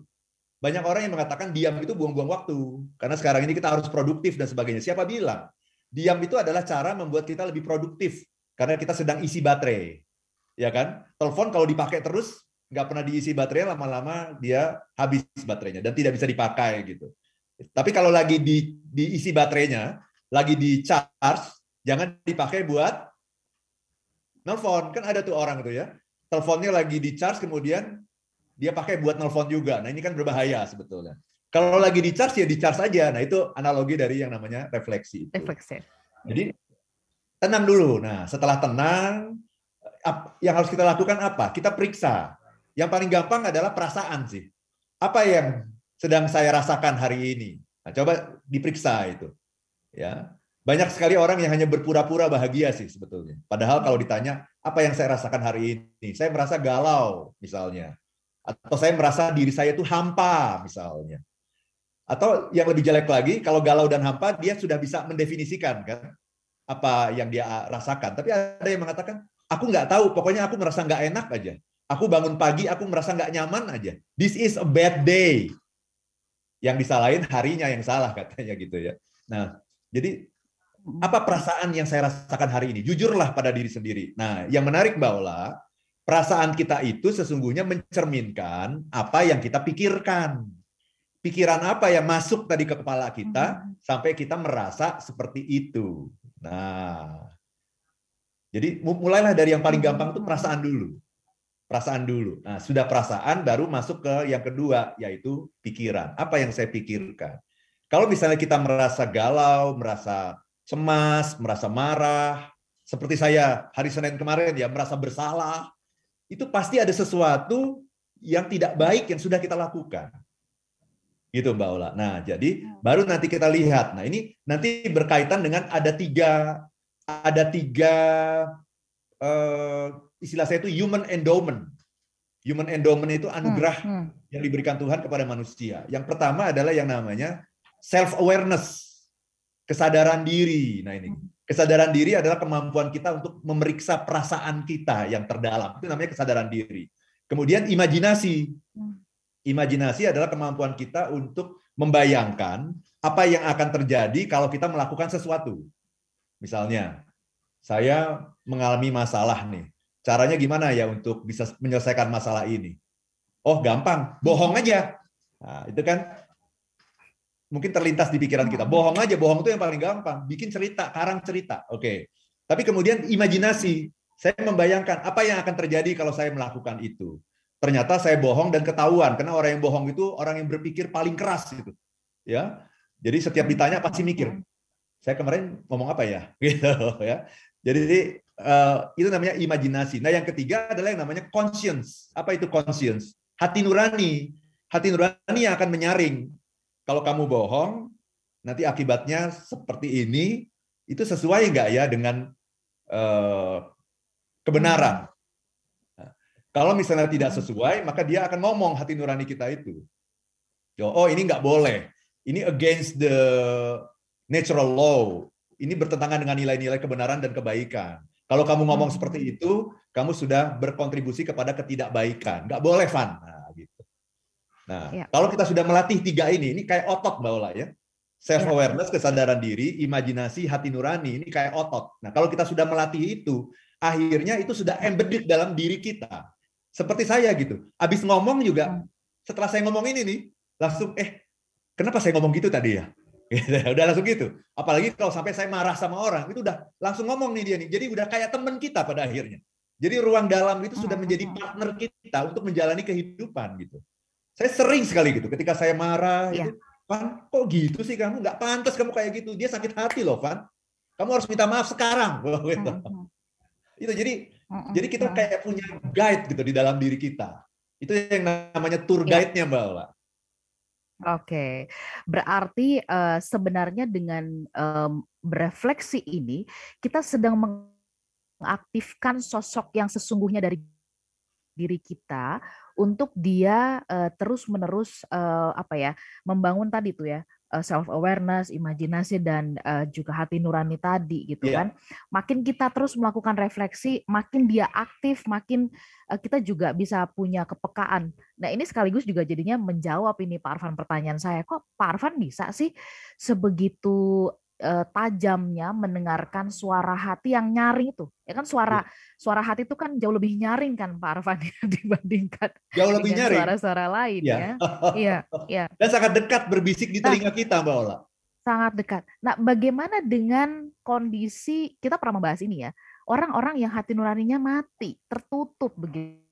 Banyak orang yang mengatakan diam itu buang-buang waktu, karena sekarang ini kita harus produktif dan sebagainya. Siapa bilang? Diam itu adalah cara membuat kita lebih produktif, karena kita sedang isi baterai. Ya kan? Telepon kalau dipakai terus, nggak pernah diisi baterai, lama-lama dia habis baterainya dan tidak bisa dipakai gitu. Tapi kalau lagi di, diisi baterainya, lagi di charge, jangan dipakai buat nelfon. Kan ada tuh orang tuh ya, teleponnya lagi di charge kemudian dia pakai buat nelfon juga. Nah, ini kan berbahaya sebetulnya. Kalau lagi di charge ya di charge saja Nah, itu analogi dari yang namanya refleksi itu. Refleksi. Jadi tenang dulu. Nah, setelah tenang yang harus kita lakukan apa? Kita periksa. Yang paling gampang adalah perasaan sih. Apa yang sedang saya rasakan hari ini? Nah, coba diperiksa itu. Ya. Banyak sekali orang yang hanya berpura-pura bahagia sih sebetulnya. Padahal kalau ditanya, apa yang saya rasakan hari ini? Saya merasa galau misalnya. Atau saya merasa diri saya itu hampa misalnya. Atau yang lebih jelek lagi, kalau galau dan hampa, dia sudah bisa mendefinisikan kan apa yang dia ah, rasakan. Tapi ada yang mengatakan, aku nggak tahu, pokoknya aku merasa nggak enak aja. Aku bangun pagi, aku merasa nggak nyaman aja. This is a bad day yang disalahin harinya yang salah katanya gitu ya. Nah, jadi apa perasaan yang saya rasakan hari ini? Jujurlah pada diri sendiri. Nah, yang menarik Mbak Ola, perasaan kita itu sesungguhnya mencerminkan apa yang kita pikirkan. Pikiran apa yang masuk tadi ke kepala kita hmm. sampai kita merasa seperti itu. Nah, jadi mulailah dari yang paling hmm. gampang itu perasaan dulu. Perasaan dulu. Nah, sudah perasaan baru masuk ke yang kedua yaitu pikiran. Apa yang saya pikirkan? Kalau misalnya kita merasa galau, merasa cemas, merasa marah, seperti saya hari Senin kemarin ya merasa bersalah, itu pasti ada sesuatu yang tidak baik yang sudah kita lakukan. Gitu Mbak Ola. Nah, jadi ya. baru nanti kita lihat. Nah, ini nanti berkaitan dengan ada tiga ada tiga uh, istilah saya itu human endowment. Human endowment itu anugerah hmm, hmm. yang diberikan Tuhan kepada manusia. Yang pertama adalah yang namanya self awareness kesadaran diri. Nah ini hmm. kesadaran diri adalah kemampuan kita untuk memeriksa perasaan kita yang terdalam. Itu namanya kesadaran diri. Kemudian imajinasi. Hmm. Imajinasi adalah kemampuan kita untuk membayangkan apa yang akan terjadi kalau kita melakukan sesuatu. Misalnya, saya mengalami masalah nih. Caranya gimana ya untuk bisa menyelesaikan masalah ini? Oh, gampang, bohong aja. Nah, itu kan mungkin terlintas di pikiran kita. Hmm. Bohong aja, bohong itu yang paling gampang. Bikin cerita, karang cerita. Oke. Okay. Tapi kemudian imajinasi. Saya membayangkan apa yang akan terjadi kalau saya melakukan itu. Ternyata saya bohong dan ketahuan karena orang yang bohong itu orang yang berpikir paling keras gitu. Ya. Jadi setiap hmm. ditanya pasti mikir. Hmm. Saya kemarin ngomong apa ya? Gitu ya. Jadi eh, itu namanya imajinasi. Nah, yang ketiga adalah yang namanya conscience. Apa itu conscience? Hati nurani. Hati nurani yang akan menyaring kalau kamu bohong, nanti akibatnya seperti ini, itu sesuai nggak ya dengan eh, kebenaran? Nah, kalau misalnya tidak sesuai, maka dia akan ngomong hati nurani kita itu. Oh ini nggak boleh, ini against the natural law, ini bertentangan dengan nilai-nilai kebenaran dan kebaikan. Kalau kamu ngomong hmm. seperti itu, kamu sudah berkontribusi kepada ketidakbaikan. Nggak boleh, Van. Nah, ya. kalau kita sudah melatih tiga ini, ini kayak otot Mbak Ola ya. Self ya. awareness, ya. kesadaran diri, imajinasi, hati nurani, ini kayak otot. Nah, kalau kita sudah melatih itu, akhirnya itu sudah embedded dalam diri kita. Seperti saya gitu. Habis ngomong juga hmm. setelah saya ngomong ini nih, langsung eh kenapa saya ngomong gitu tadi ya? udah langsung gitu. Apalagi kalau sampai saya marah sama orang, itu udah langsung ngomong nih dia nih. Jadi udah kayak teman kita pada akhirnya. Jadi ruang dalam itu sudah hmm, menjadi hmm. partner kita untuk menjalani kehidupan gitu. Saya sering sekali gitu ketika saya marah ya. Van, kok gitu sih kamu? Nggak pantas kamu kayak gitu. Dia sakit hati loh, Van. Kamu harus minta maaf sekarang. Gitu. Uh-huh. Itu jadi uh jadi kita kayak punya guide gitu di dalam diri kita. Itu yang namanya tour iya. guide-nya, Mbak. Ola. Oke, okay. berarti uh, sebenarnya dengan um, berefleksi ini kita sedang mengaktifkan sosok yang sesungguhnya dari diri kita untuk dia uh, terus menerus uh, apa ya membangun tadi tuh ya self awareness, imajinasi dan uh, juga hati nurani tadi gitu yeah. kan. Makin kita terus melakukan refleksi, makin dia aktif, makin uh, kita juga bisa punya kepekaan. Nah, ini sekaligus juga jadinya menjawab ini Pak Arfan pertanyaan saya, kok Pak Arfan bisa sih sebegitu uh, tajamnya mendengarkan suara hati yang nyaring itu. Ya kan suara ya. suara hati itu kan jauh lebih nyaring kan Pak Arfan dibandingkan jauh lebih nyaring suara-suara lain iya. ya. Iya, iya. Dan sangat dekat berbisik di nah. telinga kita Mbak Ola. Sangat dekat. Nah, bagaimana dengan kondisi kita pernah membahas ini ya. Orang-orang yang hati nuraninya mati, tertutup begitu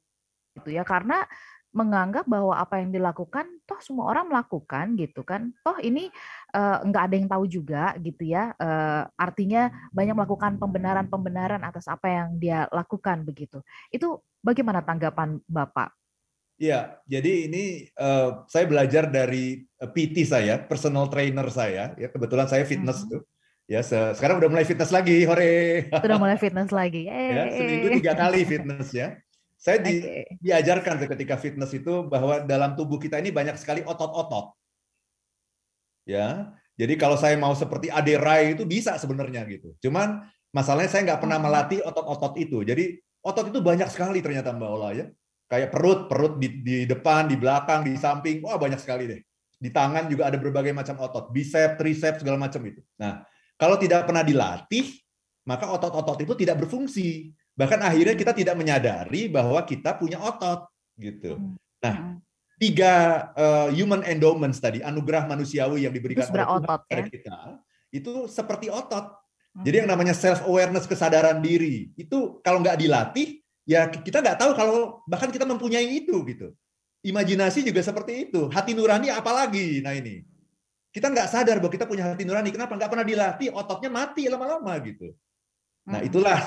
ya karena menganggap bahwa apa yang dilakukan toh semua orang melakukan gitu kan toh ini uh, ada yang tahu juga gitu ya uh, artinya banyak melakukan pembenaran pembenaran atas apa yang dia lakukan begitu itu bagaimana tanggapan bapak? Ya jadi ini uh, saya belajar dari PT saya personal trainer saya ya kebetulan saya fitness hmm. tuh ya sekarang udah mulai fitness lagi hore sudah mulai fitness lagi Yay. ya seminggu tiga kali fitness ya saya di, okay. diajarkan ketika fitness itu bahwa dalam tubuh kita ini banyak sekali otot-otot. Ya, jadi kalau saya mau seperti Ade Rai itu bisa sebenarnya gitu. Cuman masalahnya saya nggak pernah hmm. melatih otot-otot itu. Jadi otot itu banyak sekali ternyata Mbak Ola ya. Kayak perut, perut di, di depan, di belakang, di samping, wah banyak sekali deh. Di tangan juga ada berbagai macam otot, bicep, tricep, segala macam itu. Nah, kalau tidak pernah dilatih, maka otot-otot itu tidak berfungsi. Bahkan akhirnya kita tidak menyadari bahwa kita punya otot gitu. Hmm. Nah, hmm. tiga uh, human endowments tadi anugerah manusiawi yang diberikan oleh otot, kepada ya? kita itu seperti otot. Hmm. Jadi yang namanya self awareness kesadaran diri itu kalau nggak dilatih ya kita nggak tahu kalau bahkan kita mempunyai itu gitu. Imajinasi juga seperti itu. Hati nurani apalagi nah ini kita nggak sadar bahwa kita punya hati nurani. Kenapa nggak pernah dilatih ototnya mati lama-lama gitu. Nah itulah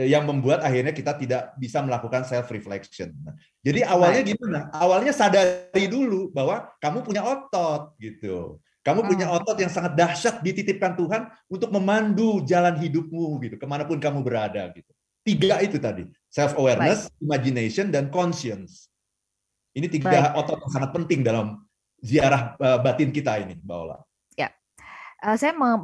Eh, yang membuat akhirnya kita tidak bisa melakukan self reflection. Nah, jadi awalnya gimana? Awalnya sadari dulu bahwa kamu punya otot gitu. Kamu punya hmm. otot yang sangat dahsyat dititipkan Tuhan untuk memandu jalan hidupmu gitu, kemanapun kamu berada gitu. Tiga itu tadi, self awareness, imagination, dan conscience. Ini tiga Baik. otot yang sangat penting dalam ziarah eh, batin kita ini, Mbak Ola. Ya, uh, saya me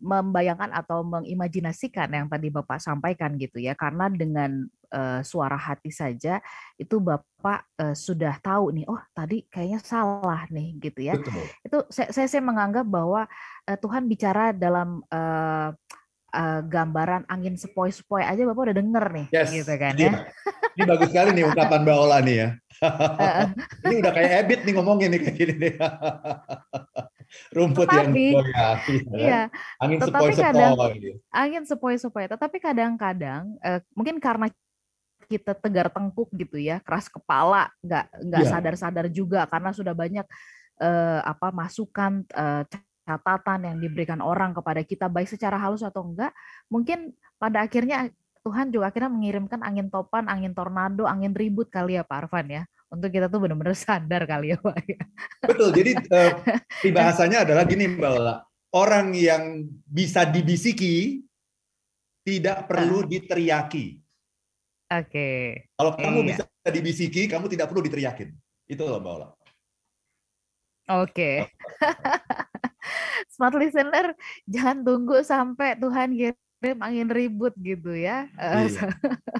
membayangkan atau mengimajinasikan yang tadi Bapak sampaikan gitu ya karena dengan uh, suara hati saja itu Bapak uh, sudah tahu nih oh tadi kayaknya salah nih gitu ya. Betul. Itu saya saya, saya menganggap bahwa uh, Tuhan bicara dalam uh, uh, gambaran angin sepoi-sepoi aja Bapak udah denger nih yes. gitu kan iya. ya. Ini bagus sekali nih ungkapan Mbak Ola nih ya. ini udah kayak habit nih ngomongin nih kayak gini nih rumput tetapi, yang goyang. Iya. Angin sepoi-sepoi. Gitu. Angin sepoi-sepoi. Tetapi kadang-kadang uh, mungkin karena kita tegar tengkuk gitu ya, keras kepala, nggak nggak yeah. sadar-sadar juga karena sudah banyak uh, apa masukan uh, catatan yang diberikan orang kepada kita baik secara halus atau enggak, mungkin pada akhirnya Tuhan juga akhirnya mengirimkan angin topan, angin tornado, angin ribut kali ya Pak Arfan ya untuk kita tuh benar-benar sadar kali ya Pak. Ya. Betul. Jadi uh, eh, bahasanya adalah gini Mbak Lala. Orang yang bisa dibisiki tidak perlu ah. diteriaki. Oke. Okay. Kalau kamu iya. bisa dibisiki, kamu tidak perlu diteriakin. Itu loh Mbak Ola. Oke. Okay. Smart listener, jangan tunggu sampai Tuhan kirim angin ribut gitu ya. Iya.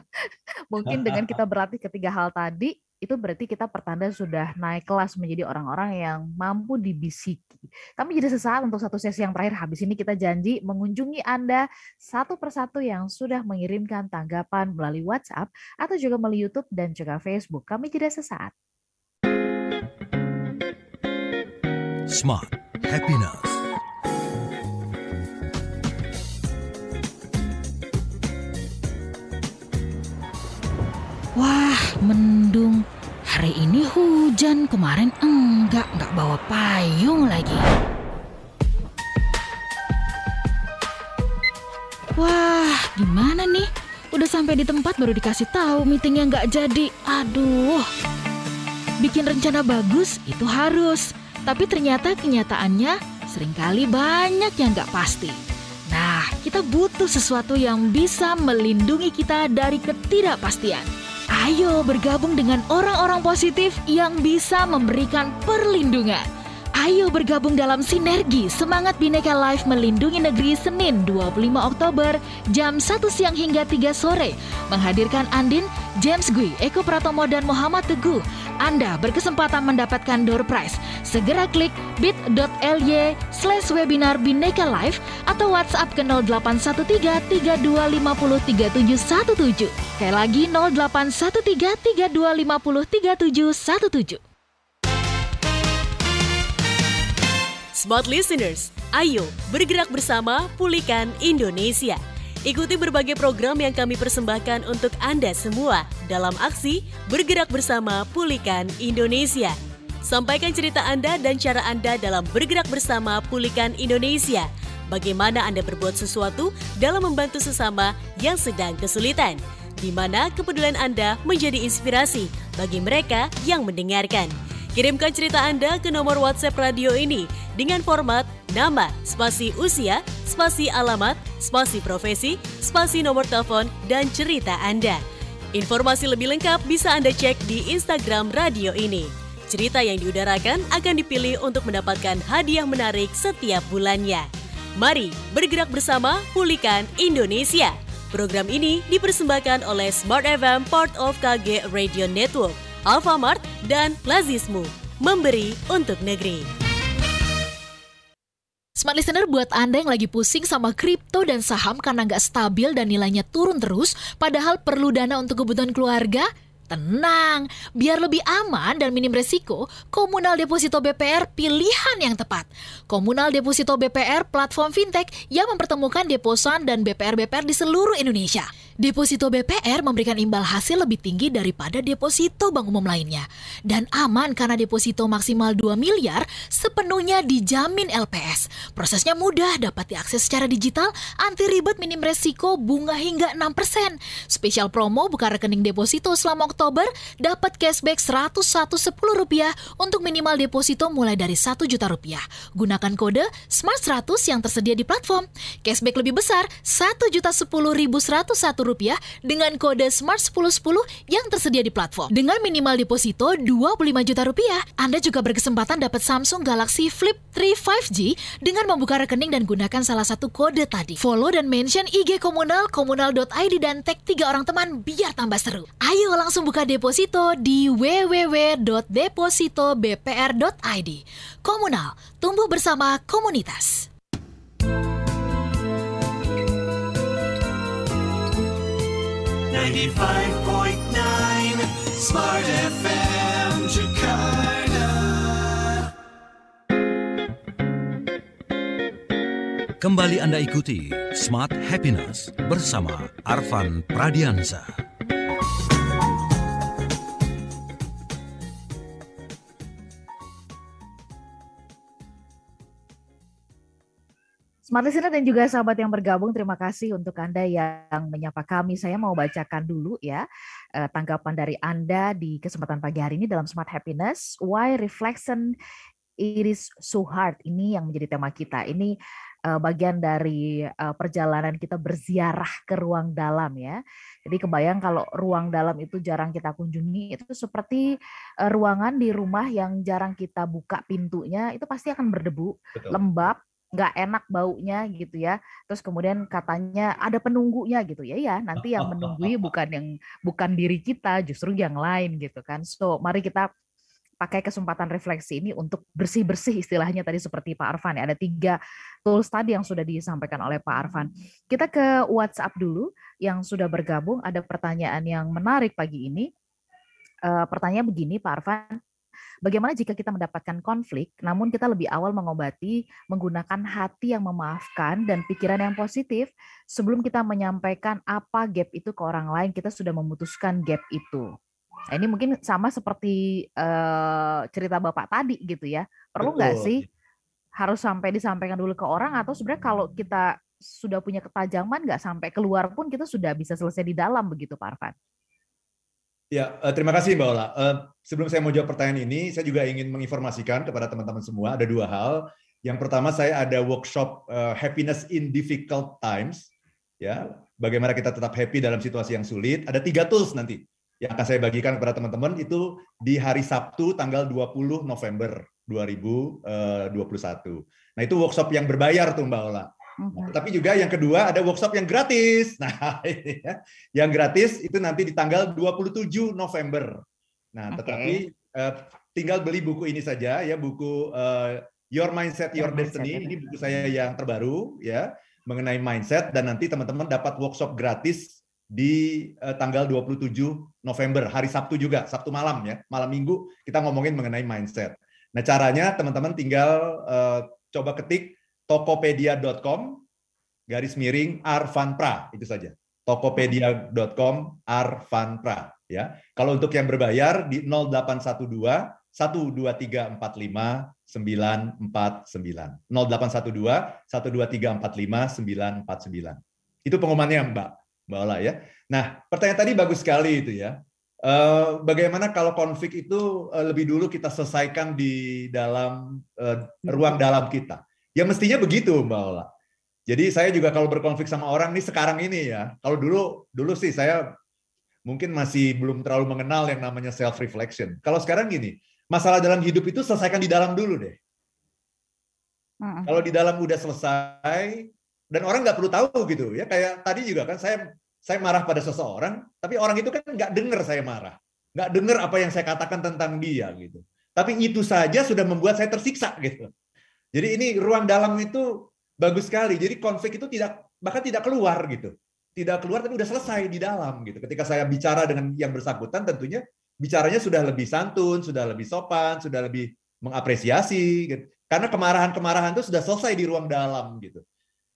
Mungkin dengan kita berlatih ketiga hal tadi, itu berarti kita pertanda sudah naik kelas menjadi orang-orang yang mampu dibisiki. Kami jadi sesaat untuk satu sesi yang terakhir. Habis ini kita janji mengunjungi Anda satu persatu yang sudah mengirimkan tanggapan melalui WhatsApp atau juga melalui YouTube dan juga Facebook. Kami jeda sesaat. Smart Happiness. Wah, mendung Hari ini hujan, kemarin enggak, enggak bawa payung lagi. Wah, gimana nih? Udah sampai di tempat baru dikasih tahu meetingnya nggak jadi. Aduh. Bikin rencana bagus itu harus. Tapi ternyata kenyataannya seringkali banyak yang nggak pasti. Nah, kita butuh sesuatu yang bisa melindungi kita dari ketidakpastian. Ayo bergabung dengan orang-orang positif yang bisa memberikan perlindungan. Ayo bergabung dalam sinergi Semangat Bineka Live Melindungi Negeri Senin 25 Oktober jam 1 siang hingga 3 sore menghadirkan Andin, James Gui, Eko Pratomo dan Muhammad Teguh. Anda berkesempatan mendapatkan door prize. Segera klik bit.ly slash webinar Bineka Live atau WhatsApp ke 081332503717. Sekali lagi 081332503717. Smart Listeners, ayo bergerak bersama pulihkan Indonesia. Ikuti berbagai program yang kami persembahkan untuk Anda semua dalam aksi Bergerak Bersama Pulihkan Indonesia. Sampaikan cerita Anda dan cara Anda dalam Bergerak Bersama Pulihkan Indonesia. Bagaimana Anda berbuat sesuatu dalam membantu sesama yang sedang kesulitan di mana kepedulian Anda menjadi inspirasi bagi mereka yang mendengarkan. Kirimkan cerita Anda ke nomor WhatsApp radio ini dengan format nama, spasi usia, spasi alamat, spasi profesi, spasi nomor telepon, dan cerita Anda. Informasi lebih lengkap bisa Anda cek di Instagram radio ini. Cerita yang diudarakan akan dipilih untuk mendapatkan hadiah menarik setiap bulannya. Mari bergerak bersama pulihkan Indonesia. Program ini dipersembahkan oleh Smart FM part of KG Radio Network, Alfamart, dan Lazismu. Memberi untuk negeri. Smart Listener buat Anda yang lagi pusing sama kripto dan saham karena nggak stabil dan nilainya turun terus, padahal perlu dana untuk kebutuhan keluarga, tenang. Biar lebih aman dan minim resiko, Komunal Deposito BPR pilihan yang tepat. Komunal Deposito BPR platform fintech yang mempertemukan deposan dan BPR-BPR di seluruh Indonesia. Deposito BPR memberikan imbal hasil lebih tinggi daripada deposito bank umum lainnya dan aman karena deposito maksimal 2 miliar sepenuhnya dijamin LPS. Prosesnya mudah, dapat diakses secara digital, anti ribet, minim resiko, bunga hingga 6%. Spesial promo buka rekening deposito selama Oktober dapat cashback Rp101.10 untuk minimal deposito mulai dari satu juta rupiah. Gunakan kode SMART100 yang tersedia di platform. Cashback lebih besar Rp1.010.101 rp dengan kode Smart 1010 yang tersedia di platform. Dengan minimal deposito Rp25 juta, rupiah, Anda juga berkesempatan dapat Samsung Galaxy Flip 3 5G dengan membuka rekening dan gunakan salah satu kode tadi. Follow dan mention IG komunal komunal.id dan tag tiga orang teman biar tambah seru. Ayo langsung buka deposito di www.depositobpr.id. Komunal, tumbuh bersama komunitas. Kembali Anda ikuti Smart Happiness bersama Arvan Pradiansa. Smart Listener dan juga sahabat yang bergabung, terima kasih untuk Anda yang menyapa kami. Saya mau bacakan dulu ya eh, tanggapan dari Anda di kesempatan pagi hari ini dalam Smart Happiness. Why reflection is so hard? Ini yang menjadi tema kita. Ini eh, bagian dari eh, perjalanan kita berziarah ke ruang dalam ya. Jadi kebayang kalau ruang dalam itu jarang kita kunjungi, itu seperti ruangan di rumah yang jarang kita buka pintunya, itu pasti akan berdebu, Betul. lembab, nggak enak baunya gitu ya. Terus kemudian katanya ada penunggunya gitu ya. Ya, nanti yang menunggui bukan yang bukan diri kita, justru yang lain gitu kan. So, mari kita pakai kesempatan refleksi ini untuk bersih-bersih istilahnya tadi seperti Pak Arfan ya. Ada tiga tools tadi yang sudah disampaikan oleh Pak Arfan. Kita ke WhatsApp dulu yang sudah bergabung ada pertanyaan yang menarik pagi ini. E, pertanyaan begini Pak Arfan, Bagaimana jika kita mendapatkan konflik, namun kita lebih awal mengobati menggunakan hati yang memaafkan dan pikiran yang positif sebelum kita menyampaikan apa gap itu ke orang lain, kita sudah memutuskan gap itu. Nah, ini mungkin sama seperti uh, cerita bapak tadi gitu ya. Perlu nggak sih harus sampai disampaikan dulu ke orang atau sebenarnya kalau kita sudah punya ketajaman nggak sampai keluar pun kita sudah bisa selesai di dalam begitu Pak Arfan? Ya, eh, terima kasih Mbak Ola. Eh, sebelum saya mau jawab pertanyaan ini, saya juga ingin menginformasikan kepada teman-teman semua ada dua hal. Yang pertama saya ada workshop eh, happiness in difficult times, ya, bagaimana kita tetap happy dalam situasi yang sulit. Ada tiga tools nanti yang akan saya bagikan kepada teman-teman itu di hari Sabtu tanggal 20 November 2021. Nah, itu workshop yang berbayar tuh Mbak Ola. Nah, tapi juga yang kedua ada workshop yang gratis. Nah, ya. yang gratis itu nanti di tanggal 27 November. Nah, tetapi uh, tinggal beli buku ini saja ya, buku uh, Your Mindset Your, Your Destiny. Mindset, ini buku saya yang terbaru ya mengenai mindset dan nanti teman-teman dapat workshop gratis di uh, tanggal 27 November, hari Sabtu juga, Sabtu malam ya, malam Minggu kita ngomongin mengenai mindset. Nah, caranya teman-teman tinggal uh, coba ketik tokopedia.com garis miring Arvan Pra itu saja tokopedia.com Arvan Pra ya kalau untuk yang berbayar di 0812 12345 949 0812 12345 949 itu pengumumannya Mbak Mbak Ola ya nah pertanyaan tadi bagus sekali itu ya eh, bagaimana kalau konflik itu eh, lebih dulu kita selesaikan di dalam eh, ruang dalam kita. Ya mestinya begitu Mbak Ola. Jadi saya juga kalau berkonflik sama orang nih sekarang ini ya. Kalau dulu dulu sih saya mungkin masih belum terlalu mengenal yang namanya self reflection. Kalau sekarang gini, masalah dalam hidup itu selesaikan di dalam dulu deh. Kalau di dalam udah selesai dan orang nggak perlu tahu gitu ya. Kayak tadi juga kan saya saya marah pada seseorang, tapi orang itu kan nggak dengar saya marah, nggak dengar apa yang saya katakan tentang dia gitu. Tapi itu saja sudah membuat saya tersiksa gitu. Jadi ini ruang dalam itu bagus sekali. Jadi konflik itu tidak bahkan tidak keluar gitu. Tidak keluar tapi sudah selesai di dalam gitu. Ketika saya bicara dengan yang bersangkutan tentunya bicaranya sudah lebih santun, sudah lebih sopan, sudah lebih mengapresiasi gitu. Karena kemarahan-kemarahan itu sudah selesai di ruang dalam gitu.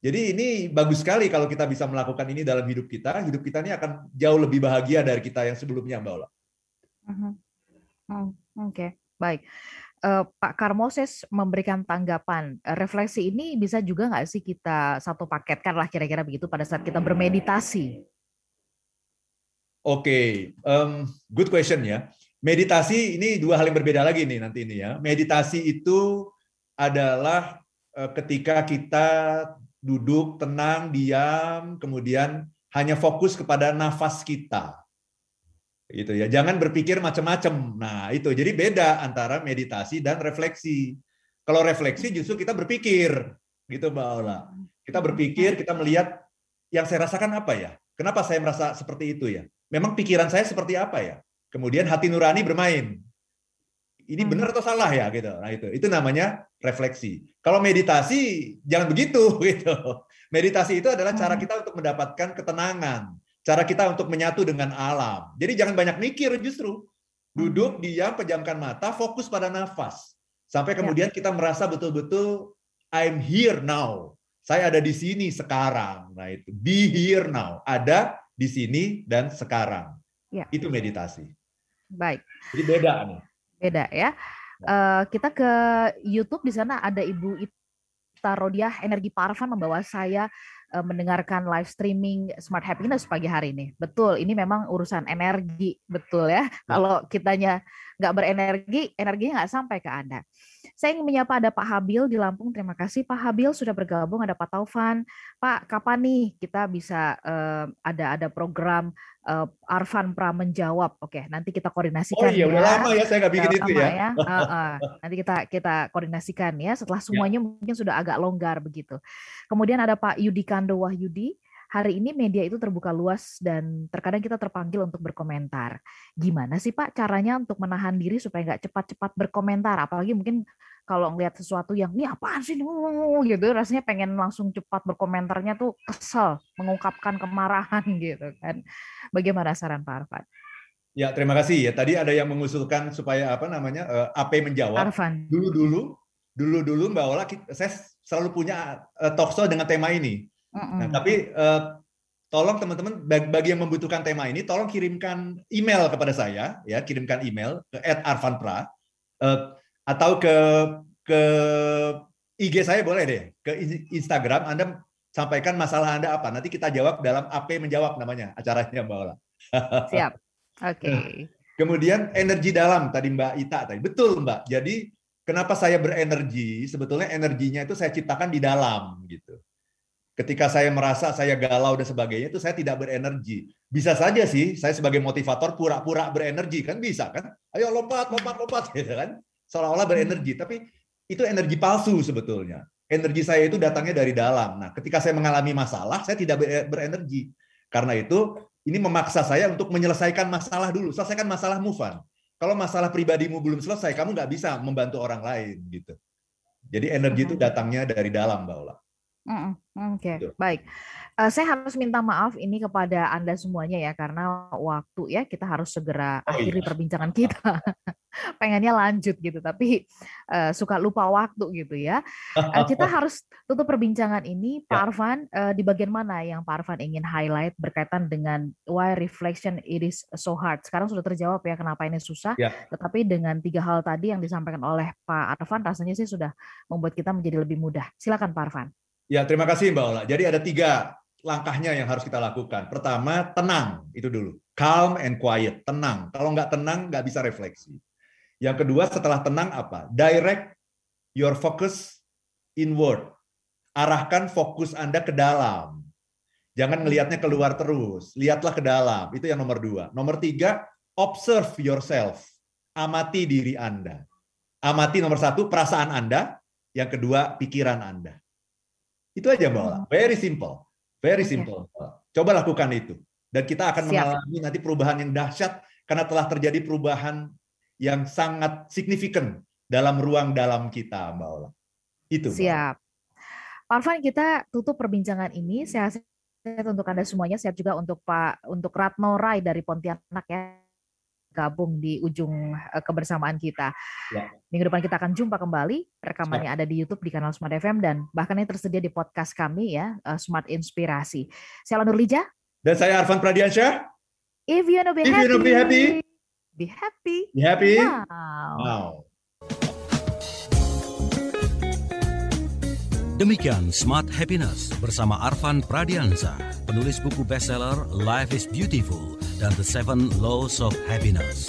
Jadi ini bagus sekali kalau kita bisa melakukan ini dalam hidup kita. Hidup kita ini akan jauh lebih bahagia dari kita yang sebelumnya, Mbak Ola. Uh mhm. -huh. oh, Oke, okay. baik. Eh, Pak Karmoses memberikan tanggapan. Eh, refleksi ini bisa juga nggak sih kita satu paketkan lah kira-kira begitu pada saat kita bermeditasi? Oke, okay. um, good question ya. Meditasi ini dua hal yang berbeda lagi nih nanti ini ya. Meditasi itu adalah eh, ketika kita duduk tenang, diam, kemudian hanya fokus kepada nafas kita gitu ya jangan berpikir macam-macam nah itu jadi beda antara meditasi dan refleksi kalau refleksi justru kita berpikir gitu mbak Ola kita berpikir kita melihat yang saya rasakan apa ya kenapa saya merasa seperti itu ya memang pikiran saya seperti apa ya kemudian hati nurani bermain ini hmm. benar atau salah ya gitu nah itu itu namanya refleksi kalau meditasi jangan begitu gitu meditasi itu adalah cara hmm. kita untuk mendapatkan ketenangan Cara kita untuk menyatu dengan alam. Jadi jangan banyak mikir justru. Hmm. Duduk, diam, pejamkan mata, fokus pada nafas. Sampai ya. kemudian kita merasa betul-betul I'm here now. Saya ada di sini sekarang. Nah itu be here now. Ada di sini dan sekarang. Ya. Itu meditasi. Baik. Jadi beda nih. Beda ya. Uh, kita ke YouTube di sana ada Ibu Ita Rodiah Energi Parvan membawa saya Eh, mendengarkan live streaming Smart Happiness pagi hari ini. Betul, ini memang urusan energi, betul ya. Kalau kitanya nggak berenergi, energinya nggak sampai ke Anda. Saya ingin menyapa ada Pak Habil di Lampung. Terima kasih Pak Habil sudah bergabung. Ada Pak Taufan. Pak, kapan nih kita bisa eh, ada ada program uh, Arfan pra menjawab. Oke, nanti kita oh koordinasikan. Oh iya, ya. udah lama ya saya nggak bikin udah itu ya. ya. Uh, uh, nanti kita kita koordinasikan ya setelah ya. semuanya ya. mungkin sudah agak longgar begitu. Kemudian ada Pak Yudi Kando Wahyudi. Hari ini media itu terbuka luas dan terkadang kita terpanggil untuk berkomentar. Gimana sih Pak caranya untuk menahan diri supaya nggak cepat-cepat berkomentar? Apalagi mungkin kalau ngelihat sesuatu yang ini apaan sih gitu rasanya pengen langsung cepat berkomentarnya tuh kesel mengungkapkan kemarahan gitu kan bagaimana saran Pak Arfan? Ya terima kasih ya tadi ada yang mengusulkan supaya apa namanya uh, eh, AP menjawab Arfan. dulu dulu dulu dulu Mbak Ola saya selalu punya uh, eh, talkshow dengan tema ini mm -mm. Nah, tapi uh, tolong teman-teman bagi yang membutuhkan tema ini tolong kirimkan email kepada saya ya kirimkan email ke @arvanpra uh, atau ke ke IG saya boleh deh, ke Instagram Anda sampaikan masalah Anda apa. Nanti kita jawab dalam AP menjawab namanya acaranya Mbak Ola. Siap. Oke. Okay. Kemudian energi dalam tadi Mbak Ita tadi. Betul Mbak. Jadi kenapa saya berenergi? Sebetulnya energinya itu saya ciptakan di dalam gitu. Ketika saya merasa saya galau dan sebagainya itu saya tidak berenergi. Bisa saja sih saya sebagai motivator pura-pura berenergi kan bisa kan? Ayo lompat, lompat, lompat gitu kan seolah-olah hmm. berenergi, tapi itu energi palsu sebetulnya. Energi saya itu datangnya dari dalam. Nah, ketika saya mengalami masalah, saya tidak berenergi. Karena itu, ini memaksa saya untuk menyelesaikan masalah dulu. Selesaikan masalah Mufan. Kalau masalah pribadimu belum selesai, kamu nggak bisa membantu orang lain gitu. Jadi energi itu hmm. datangnya dari dalam, Mbak Ola. Hmm, oke, okay. Gitu. baik. Uh, saya harus minta maaf ini kepada Anda semuanya ya, karena waktu ya kita harus segera oh, iya. akhiri iya. perbincangan kita. pengennya lanjut gitu tapi uh, suka lupa waktu gitu ya uh, kita harus tutup perbincangan ini Pak ya. uh, di bagian mana yang Pak Arvan ingin highlight berkaitan dengan why reflection it is so hard sekarang sudah terjawab ya kenapa ini susah ya. tetapi dengan tiga hal tadi yang disampaikan oleh Pak Arvan rasanya sih sudah membuat kita menjadi lebih mudah silakan Pak Arvan ya terima kasih Mbak Ola jadi ada tiga langkahnya yang harus kita lakukan. Pertama, tenang itu dulu. Calm and quiet, tenang. Kalau nggak tenang, nggak bisa refleksi. Yang kedua setelah tenang apa? Direct your focus inward. Arahkan fokus Anda ke dalam. Jangan ngelihatnya keluar terus. Lihatlah ke dalam. Itu yang nomor dua. Nomor tiga, observe yourself. Amati diri Anda. Amati nomor satu, perasaan Anda. Yang kedua, pikiran Anda. Itu aja Mbak Ola. Very simple. Very simple. Coba lakukan itu. Dan kita akan mengalami nanti perubahan yang dahsyat karena telah terjadi perubahan yang sangat signifikan dalam ruang dalam kita, Mbak Ola. Itu. Mbak. Siap. Arfan kita tutup perbincangan ini. Saya sehat untuk Anda semuanya, sehat juga untuk Pak untuk Ratno Rai dari Pontianak ya gabung di ujung eh, kebersamaan kita. Ya. Minggu depan kita akan jumpa kembali. Rekamannya ya. ada di YouTube di kanal Smart FM dan bahkan yang tersedia di podcast kami ya, eh, Smart Inspirasi. Saya Lanur Lija. Dan saya Arfan Pradiansyah. If you wanna be happy. you wanna be happy Be happy. Be happy. Wow. wow. Demikian Smart Happiness bersama Arvan Pradiansa, penulis buku bestseller Life is Beautiful dan The Seven Laws of Happiness.